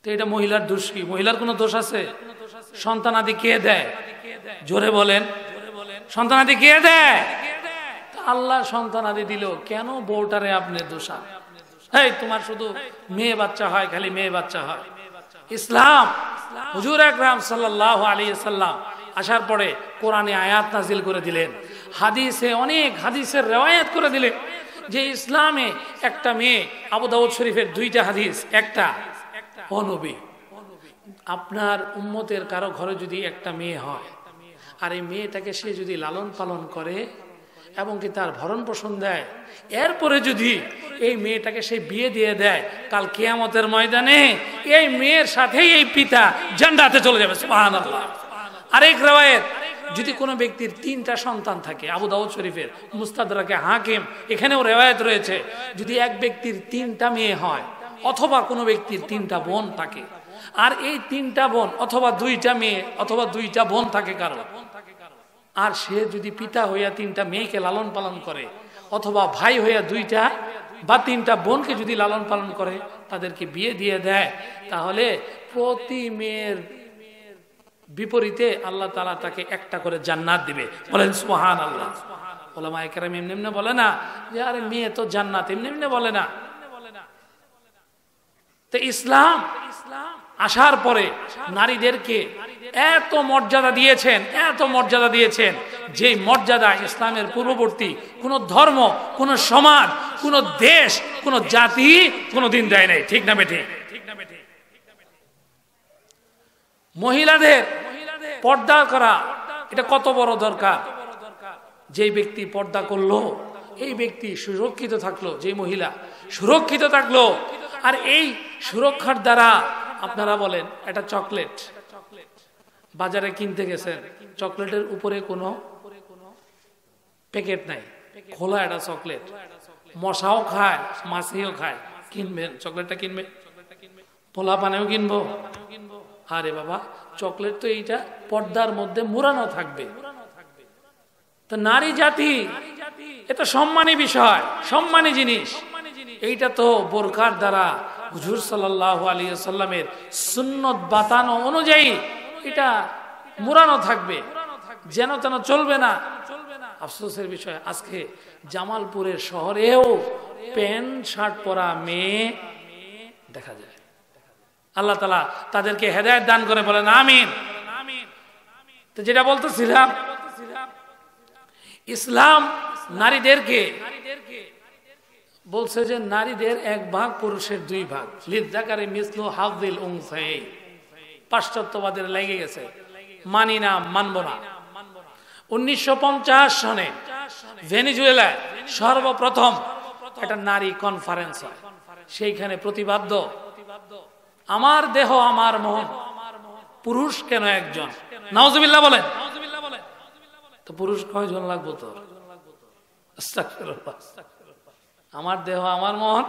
Speaker 1: তো এটা মহিলার দোষ কি মহিলার কোনো দোষ আছে সন্তানাদি কে দেয় জোরে বলেন সন্তান আদি কে দেয় আল্লাহ সন্তান আদি দিল কেন বউটারে আপনি দোষা এই তোমার শুধু মেয়ে বাচ্চা হয় খালি মেয়ে বাচ্চা হয় ইসলাম হুজুর একরাম সাল্লাহ আলী সাল্লাম আসার পরে কোরআনে আয়াত নাজিল করে দিলেন হাদিসে অনেক হাদিসের রেওয়ায়াত করে দিলেন যে ইসলামে একটা মেয়ে আবু দাউদ শরীফের দুইটা হাদিস একটা অনবী আপনার উম্মতের কারো ঘরে যদি একটা মেয়ে হয় আর এই মেয়েটাকে সে যদি লালন পালন করে কি তার ভরণ পোষণ দেয় এরপরে যদি এই মেয়েটাকে সে বিয়ে দিয়ে দেয় কাল কেয়ামতের ময়দানে এই মেয়ের সাথেই এই পিতা জান্ডাতে চলে যাবে আরেক রেওয়ায়ত যদি কোনো ব্যক্তির তিনটা সন্তান থাকে আবু দাউদ শরীফের মুস্তাদাকে হাকিম এখানেও রেওয়ায়ত রয়েছে যদি এক ব্যক্তির তিনটা মেয়ে হয় অথবা কোনো ব্যক্তির তিনটা বোন থাকে আর এই তিনটা বোন অথবা দুইটা মেয়ে অথবা দুইটা বোন থাকে কারো আর সে যদি পিতা হইয়া তিনটা মেয়েকে লালন পালন করে অথবা ভাই হইয়া দুইটা বা তিনটা বোনকে যদি লালন পালন করে তাদেরকে বিয়ে দিয়ে দেয় তাহলে প্রতি মেয়ের বিপরীতে আল্লাহ তালা তাকে একটা করে জান্নাত দিবে বলেন সোহান আল্লাহ ইসলাম আসার পরে নারীদেরকে এত মর্যাদা দিয়েছেন এত মর্যাদা দিয়েছেন যে মর্যাদা ইসলামের পূর্ববর্তী কোন ধর্ম কোন সমাজ কোন দেশ কোন জাতি কোনো দিন দেয় নাই ঠিক না বেঠি মহিলাদের পর্দা করা এটা কত বড় দরকার যে ব্যক্তি পর্দা করলো এই ব্যক্তি সুরক্ষিত থাকলো যে মহিলা সুরক্ষিত থাকলো আর এই সুরক্ষার দ্বারা আপনারা বলেন এটা চকলেট বাজারে কিনতে গেছেন চকলেটের উপরে কোনো প্যাকেট নাই খোলা একটা চকলেট মশাও খায় মাছিও খায় কিনবেন চকলেটটা কিনবেন পোলা পানেও কিনবো আরে বাবা চকলেট তো এইটা পর্দার মধ্যে মুরানো থাকবে তো নারী জাতি এটা সম্মানী বিষয় সম্মানী জিনিস এইটা তো বোরকার দ্বারা হুজুর সাল্লাহ আলিয়া সাল্লামের সুন্নত বাতানো অনুযায়ী এটা মুরানো থাকবে যেন তেন চলবে না আফসোসের বিষয় আজকে জামালপুরের শহরেও প্যান্ট শার্ট পরা মেয়ে দেখা যায় আল্লাহ তালা তাদেরকে হেদায়ত দান করে বলেন আমিন তো যেটা বলতেছিলাম ইসলাম নারীদেরকে বলছে যে নারীদের এক ভাগ পুরুষের দুই ভাগ লিদ্দাকারে মিসলু হাফদিল উংসাই পাশ্চাত্যবাদের লেগে গেছে মানি না মানব না উনিশশো সনে ভেনিজুয়েলায় সর্বপ্রথম একটা নারী কনফারেন্স হয় সেইখানে প্রতিবাদ্য আমার দেহ আমার মোহন পুরুষ কেন একজন নাউজুবিল্লাহ বলেন তো পুরুষ কয়জন লাগবো তো আমার দেহ আমার মোহন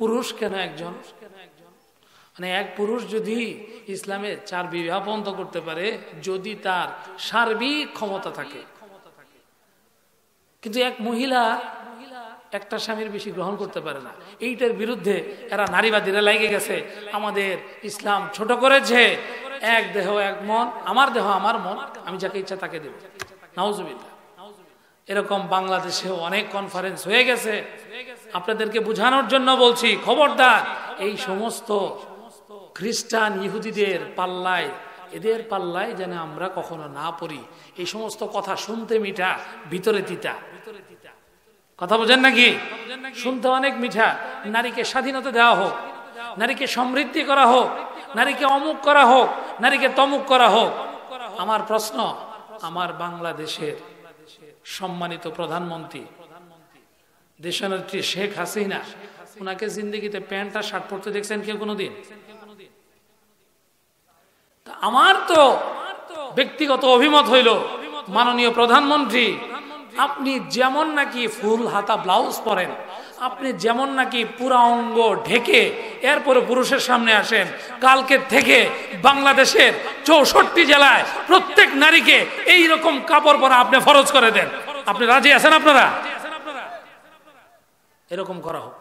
Speaker 1: পুরুষ কেন একজন মানে এক পুরুষ যদি ইসলামে চার বিবাহ বন্ধ করতে পারে যদি তার সার্বিক ক্ষমতা থাকে কিন্তু এক মহিলা একটা স্বামীর বেশি গ্রহণ করতে পারে না এইটার বিরুদ্ধে এরা নারীবাদীরা লাগে গেছে আমাদের ইসলাম ছোট করেছে এক দেহ এক মন আমার দেহ আমার মন আমি যাকে ইচ্ছা তাকে দেব নাওজুবিল্লা এরকম বাংলাদেশে অনেক কনফারেন্স হয়ে গেছে আপনাদেরকে বোঝানোর জন্য বলছি খবরদার এই সমস্ত খ্রিস্টান ইহুদিদের পাল্লায় এদের পাল্লায় যেন আমরা কখনো না পড়ি এই সমস্ত কথা শুনতে মিঠা ভিতরে তিতা কথা বোঝেন নাকি শুনতে অনেক মিঠা নারীকে স্বাধীনতা দেওয়া হোক নারীকে সমৃদ্ধি করা হোক নারীকে অমুক করা হোক নারীকে তমুক করা হোক আমার প্রশ্ন আমার বাংলাদেশের সম্মানিত প্রধানমন্ত্রী দেশনেত্রী শেখ হাসিনা ওনাকে জিন্দগিতে প্যান্ট আর শার্ট পরতে দেখছেন কেউ কোনোদিন আমার তো ব্যক্তিগত অভিমত হইল মাননীয় প্রধানমন্ত্রী আপনি যেমন নাকি ফুল হাতা ব্লাউজ পরেন আপনি যেমন নাকি পুরা অঙ্গ ঢেকে এরপরে পুরুষের সামনে আসেন কালকে থেকে বাংলাদেশের চৌষট্টি জেলায় প্রত্যেক নারীকে এই রকম কাপড় পরা আপনি ফরজ করে দেন আপনি রাজি আছেন আপনারা এরকম করা হোক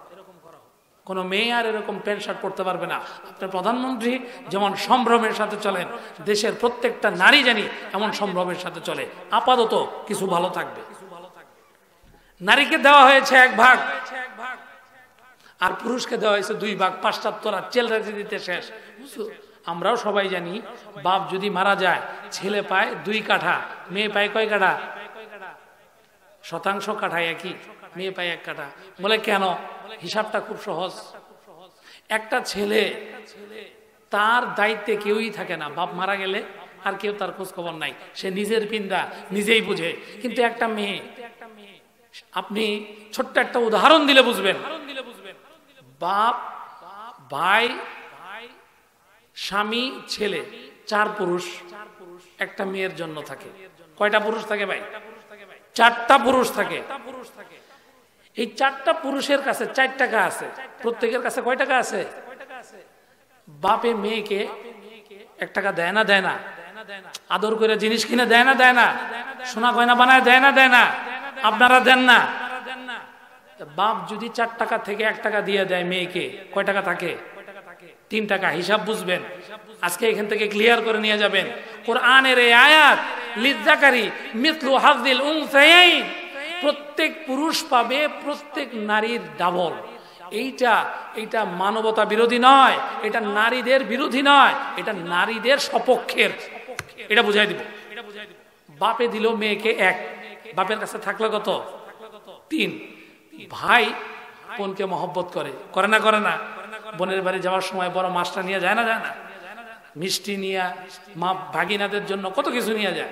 Speaker 1: কোনো মেয়ে আর এরকম প্যান্ট শার্ট পরতে পারবে না আপনার প্রধানমন্ত্রী যেমন সম্ভ্রমের সাথে চলেন দেশের প্রত্যেকটা নারী জানি এমন সম্ভ্রমের সাথে চলে আপাতত কিছু ভালো থাকবে নারীকে দেওয়া হয়েছে এক ভাগ আর পুরুষকে দেওয়া হয়েছে দুই ভাগ পাশ্চাত্যরা চেলরা দিতে শেষ আমরাও সবাই জানি বাপ যদি মারা যায় ছেলে পায় দুই কাঠা মেয়ে পায় কয় কাঠা শতাংশ কাঠা একই মেয়ে পায় এক কাঠা বলে কেন হিসাবটা খুব সহজ একটা ছেলে তার দায়িত্বে কেউই থাকে না বাপ মারা গেলে আর কেউ তার খোঁজ খবর নাই সে নিজের পিন্দা নিজেই বুঝে কিন্তু একটা মেয়ে আপনি ছোট্ট একটা উদাহরণ দিলে বুঝবেন বাপ ভাই স্বামী ছেলে চার পুরুষ একটা মেয়ের জন্য থাকে কয়টা পুরুষ থাকে ভাই চারটা পুরুষ থাকে এই চারটা পুরুষের কাছে চার টাকা আছে প্রত্যেকের কাছে কয় টাকা আছে বাপে মেয়েকে এক টাকা দেয় না দেয় না আদর করে জিনিস কিনে দেয় না দেয় না সোনা গয়না বানায় দেয় না দেয় না আপনারা দেন না বাপ যদি চার টাকা থেকে এক টাকা দিয়ে দেয় মেয়েকে কয় টাকা থাকে তিন টাকা হিসাব বুঝবেন আজকে এখান থেকে ক্লিয়ার করে নিয়ে যাবেন কোরআনের এই আয়াত লিজ্জাকারী মিথলু হাফদিল উং প্রত্যেক পুরুষ পাবে প্রত্যেক নারীর ডাবল এইটা এটা মানবতা বিরোধী নয় এটা নারীদের বিরোধী নয় এটা নারীদের সপক্ষের এটা বুঝাই দিব বাপে দিল মেয়েকে এক বাপের কাছে থাকলো কত তিন ভাই বোনকে মহব্বত করে করে না করে না বোনের বাড়ি যাওয়ার সময় বড় মাছটা নিয়ে যায় না যায় না মিষ্টি নিয়ে মা ভাগিনাদের জন্য কত কিছু নিয়ে যায়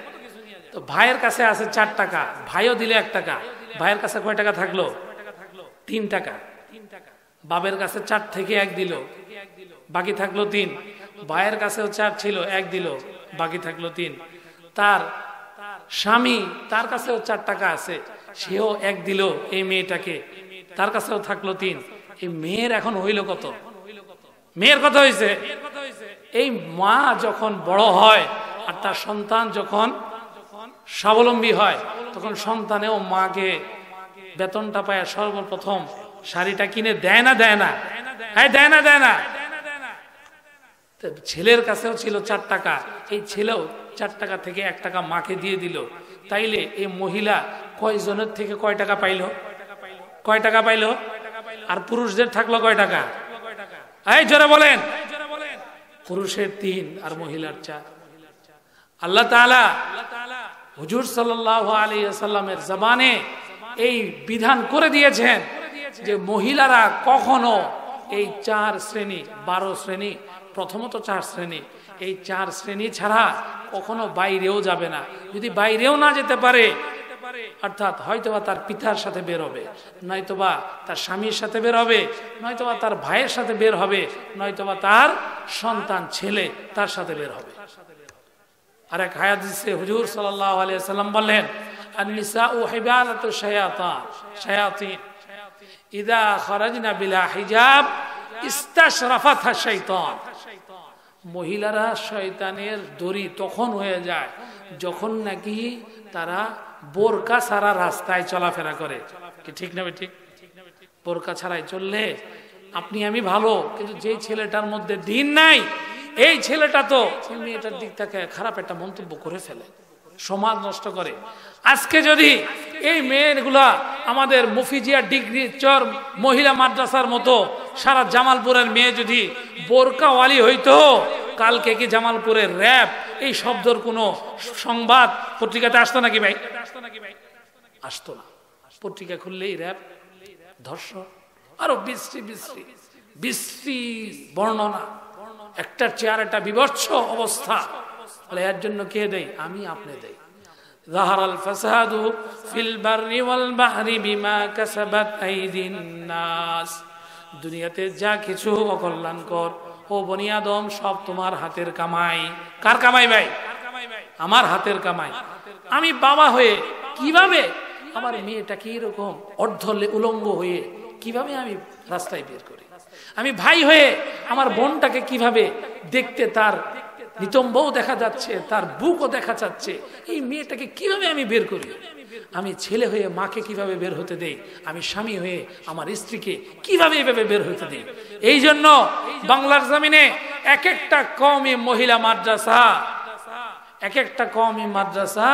Speaker 1: তো ভাইয়ের কাছে আছে চার টাকা ভাইও দিলে এক টাকা ভাইয়ের কাছে কয় টাকা থাকলো তিন টাকা বাবের কাছে চার থেকে এক দিল বাকি থাকলো তিন ভাইয়ের কাছেও চার ছিল এক দিল বাকি থাকলো তিন তার স্বামী তার কাছেও চার টাকা আছে সেও এক দিল এই মেয়েটাকে তার কাছেও থাকলো তিন এই মেয়ের এখন হইল কত মেয়ের কথা হয়েছে এই মা যখন বড় হয় আর তার সন্তান যখন স্বাবলম্বী হয় তখন সন্তানেও মাকে বেতনটা পায় সর্বপ্রথম শাড়িটা কিনে দেয় না দেয় না দেয় না দেয় না ছেলের কাছেও ছিল চার টাকা এই ছেলেও চার টাকা থেকে এক টাকা মাকে দিয়ে দিল তাইলে এই মহিলা কয়জনের থেকে কয় টাকা পাইল কয় টাকা পাইল আর পুরুষদের থাকলো কয় টাকা এই জোরে বলেন পুরুষের তিন আর মহিলার চার আল্লাহ তালা হুজুর সাল্লাহ আলী আসাল্লামের জবানে এই বিধান করে দিয়েছেন যে মহিলারা কখনো এই চার শ্রেণী বারো শ্রেণী প্রথমত চার শ্রেণী এই চার শ্রেণী ছাড়া কখনো বাইরেও যাবে না যদি বাইরেও না যেতে পারে অর্থাৎ হয়তোবা তার পিতার সাথে বের হবে নয়তোবা তার স্বামীর সাথে বের হবে নয়তোবা তার ভাইয়ের সাথে বের হবে নয়তোবা তার সন্তান ছেলে তার সাথে বের হবে আর এক হায়াত দিচ্ছে হুজুর সাল্লাহ বললেন মহিলারা শয়তানের দড়ি তখন হয়ে যায় যখন নাকি তারা বোরকা ছাড়া রাস্তায় চলাফেরা করে কি ঠিক না ঠিক বোরকা ছাড়াই চললে আপনি আমি ভালো কিন্তু যে ছেলেটার মধ্যে দিন নাই এই ছেলেটা তো মেয়েটার দিক থেকে খারাপ একটা মন্তব্য করে ফেলে সমাজ নষ্ট করে আজকে যদি এই মেয়েগুলা আমাদের মফিজিয়া ডিগ্রি চর মহিলা মাদ্রাসার মতো সারা জামালপুরের মেয়ে যদি বোরকাওয়ালি হইতো কালকে কি জামালপুরের র্যাব এই শব্দর কোনো সংবাদ পত্রিকাতে আসতো নাকি ভাই আসতো না পত্রিকা খুললেই র্যাব ধর্ষণ আরো বিশ্রী বিশ্রী বিশ্রী বর্ণনা একটা চেয়ার একটা বিভৎস অবস্থা বলে এর জন্য কে দেয় আমি আপনি দেই ظهر الفساد في البر والبحر بما كسبت أيدي الناس দুনিয়াতে যা কিছু অকল্যাণকর ও বনিয়াদম সব তোমার হাতের কামাই কার কামাই ভাই আমার হাতের কামাই আমি বাবা হয়ে কিভাবে আমার মেয়েটাকে এরকম অর্ধলে উলঙ্গ হয়ে কিভাবে আমি রাস্তায় বের করি আমি ভাই হয়ে আমার বোনটাকে কিভাবে দেখতে তার নিতম্বও দেখা যাচ্ছে তার বুকও দেখা যাচ্ছে এই মেয়েটাকে কিভাবে আমি বের করি আমি ছেলে হয়ে মাকে কিভাবে বের হতে দেই আমি স্বামী হয়ে আমার স্ত্রীকে কিভাবে এভাবে বের হতে দেই এই জন্য বাংলার জমিনে এক একটা কমই মহিলা মাদ্রাসা এক একটা কমই মাদ্রাসা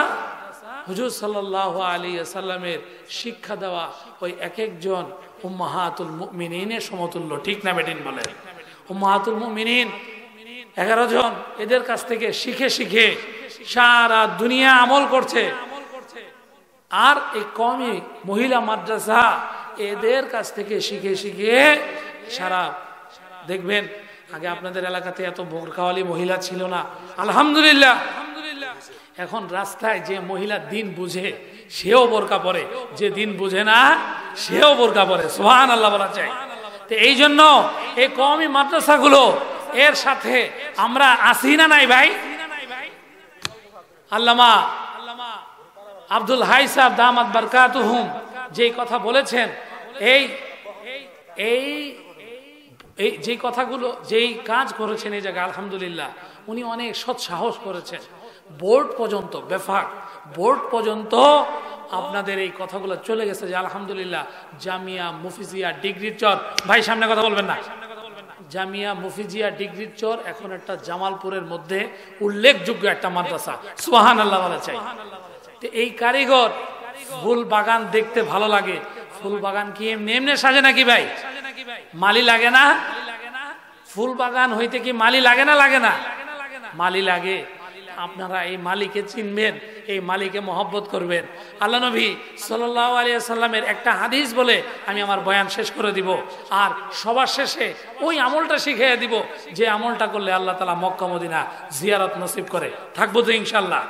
Speaker 1: হুজুর সাল্লাহ আলিয়া সাল্লামের শিক্ষা দেওয়া ওই এক একজন উম্মাহাতুল মিনের সমতুল্য ঠিক না বেটিন বলে উম্মাহাতুল মিনিন এগারো জন এদের কাছ থেকে শিখে শিখে সারা দুনিয়া আমল করছে আর এই কমই মহিলা মাদ্রাসা এদের কাছ থেকে শিখে শিখে সারা দেখবেন আগে আপনাদের এলাকাতে এত বোরখাওয়ালি মহিলা ছিল না আলহামদুলিল্লাহ এখন রাস্তায় যে মহিলা দিন বুঝে সেও বোরকা পরে যে দিন বুঝে না সেও বোরকা পরে সোহান আল্লাহ বলা চাই তো এই জন্য এই কমই মাদ্রাসাগুলো এর সাথে আমরা আসি না নাই ভাই আল্লামা আব্দুল হাই সাহ দামাত বারকাত হুম যে কথা বলেছেন এই এই এই যে কথাগুলো যেই কাজ করেছেন এই জায়গায় আলহামদুলিল্লাহ উনি অনেক সৎ সাহস করেছেন বোর্ড পর্যন্ত বেফাক বোর্ড পর্যন্ত আপনাদের এই কথাগুলো চলে গেছে যে আলহামদুলিল্লাহ জামিয়া মুফিজিয়া ডিগ্রির চর ভাই সামনে কথা বলবেন না জামিয়া মুফিজিয়া ডিগ্রির চর এখন একটা জামালপুরের মধ্যে উল্লেখযোগ্য একটা মাদ্রাসা সোহান আল্লাহ চাই তো এই কারিগর ফুল বাগান দেখতে ভালো লাগে ফুল বাগান কি এমনি এমনি সাজে নাকি ভাই মালি লাগে না ফুল বাগান হইতে কি মালি লাগে না লাগে না মালি লাগে আপনারা এই মালিকে চিনবেন এই মালিকে মহব্বত করবেন আল্লাহ নবী সাল্লাহ আলিয়া সাল্লামের একটা হাদিস বলে আমি আমার বয়ান শেষ করে দিব আর সবার শেষে ওই আমলটা শিখিয়ে দিব যে আমলটা করলে আল্লাহ তালা মক্কা মদিনা জিয়ারত নসিব করে থাকবো তো ইনশাল্লাহ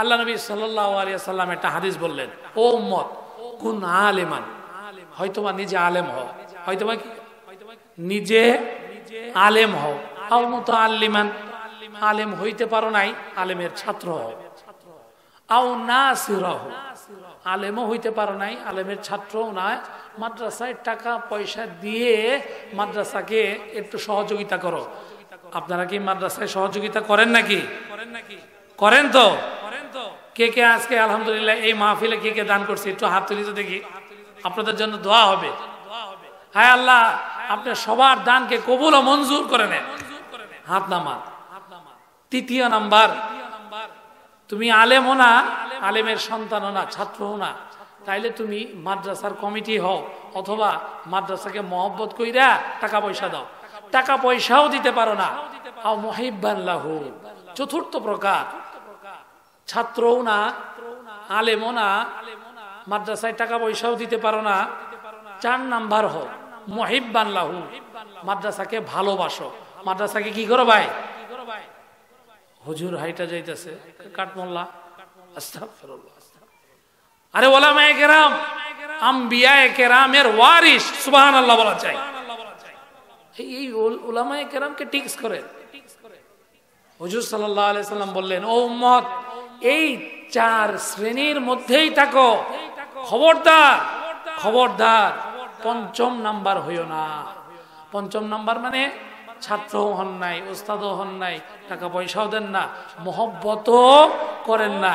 Speaker 1: আল্লাহ নবী সাল্লাহ আলিয়া সাল্লাম একটা হাদিস বললেন ও মত কোন আলেমান হয়তো বা নিজে আলেম হও হয়তোবা কি নিজে আলেম হও আলমত আল্লিমান আলেম হইতে পারো নাই আলেমের ছাত্র আলেমও হইতে পারো নাই আলেমের ছাত্র মাদ্রাসায় টাকা পয়সা দিয়ে মাদ্রাসাকে একটু সহযোগিতা করো আপনারা কি মাদ্রাসায় সহযোগিতা করেন নাকি করেন নাকি করেন তো করেন তো কে কে আজকে আলহামদুলিল্লাহ এই মাহফিলে কে কে দান করছে একটু হাত তুলি তো দেখি আপনাদের জন্য দোয়া হবে হ্যাঁ আল্লাহ আপনার সবার দানকে কবুল ও মঞ্জুর করে নেন হাত নামা তৃতীয় নাম্বার তুমি আলেমও না আলেমের সন্তানও না ছাত্রও না তাইলে তুমি মাদ্রাসার কমিটি হও অথবা মাদ্রাসাকে মহব্বত কইরা টাকা পয়সা দাও টাকা পয়সাও দিতে পারো না চতুর্থ প্রকার ছাত্রও না আলেমও না মাদ্রাসায় টাকা পয়সাও দিতে পারো না চার নাম্বার হও লাহু মাদ্রাসাকে ভালোবাসো মাদ্রাসাকে কি করো ভাই হুজুর হাইটা যাইতেছে কাঠমোল্লা আরে ওলামায় কেরাম আম্বিয়ায় কেরামের ওয়ারিস সুবাহান আল্লাহ বলা চাই এই ওলামায় কেরামকে টিক্স করে হুজুর সাল্লাহ আলাইসাল্লাম বললেন ও মত এই চার শ্রেণীর মধ্যেই থাকো খবরদার খবরদার পঞ্চম নাম্বার হইও না পঞ্চম নাম্বার মানে ছাত্র হন নাই ওস্তাদও হন নাই টাকা পয়সাও দেন না মোহব্বতও করেন না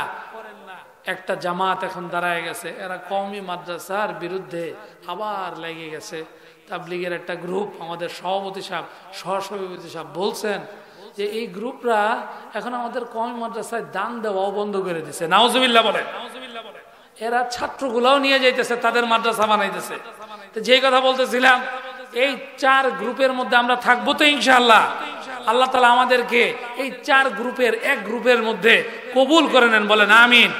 Speaker 1: একটা জামাত এখন দাঁড়ায় গেছে এরা কমই মাদ্রাসার বিরুদ্ধে আবার লেগে গেছে তাবলিগের একটা গ্রুপ আমাদের সভাপতি সাহেব সহসভাপতি সাহেব বলছেন যে এই গ্রুপরা এখন আমাদের কমই মাদ্রাসায় দান দেওয়াও বন্ধ করে দিছে নাওজবিল্লা বলে এরা ছাত্রগুলাও নিয়ে যাইতেছে তাদের মাদ্রাসা বানাইতেছে যে কথা বলতেছিলাম এই চার গ্রুপের মধ্যে আমরা থাকবো তো ইনশাল্লাহ আল্লাহ তালা আমাদেরকে এই চার গ্রুপের এক গ্রুপের মধ্যে কবুল করে নেন বলেন আমিন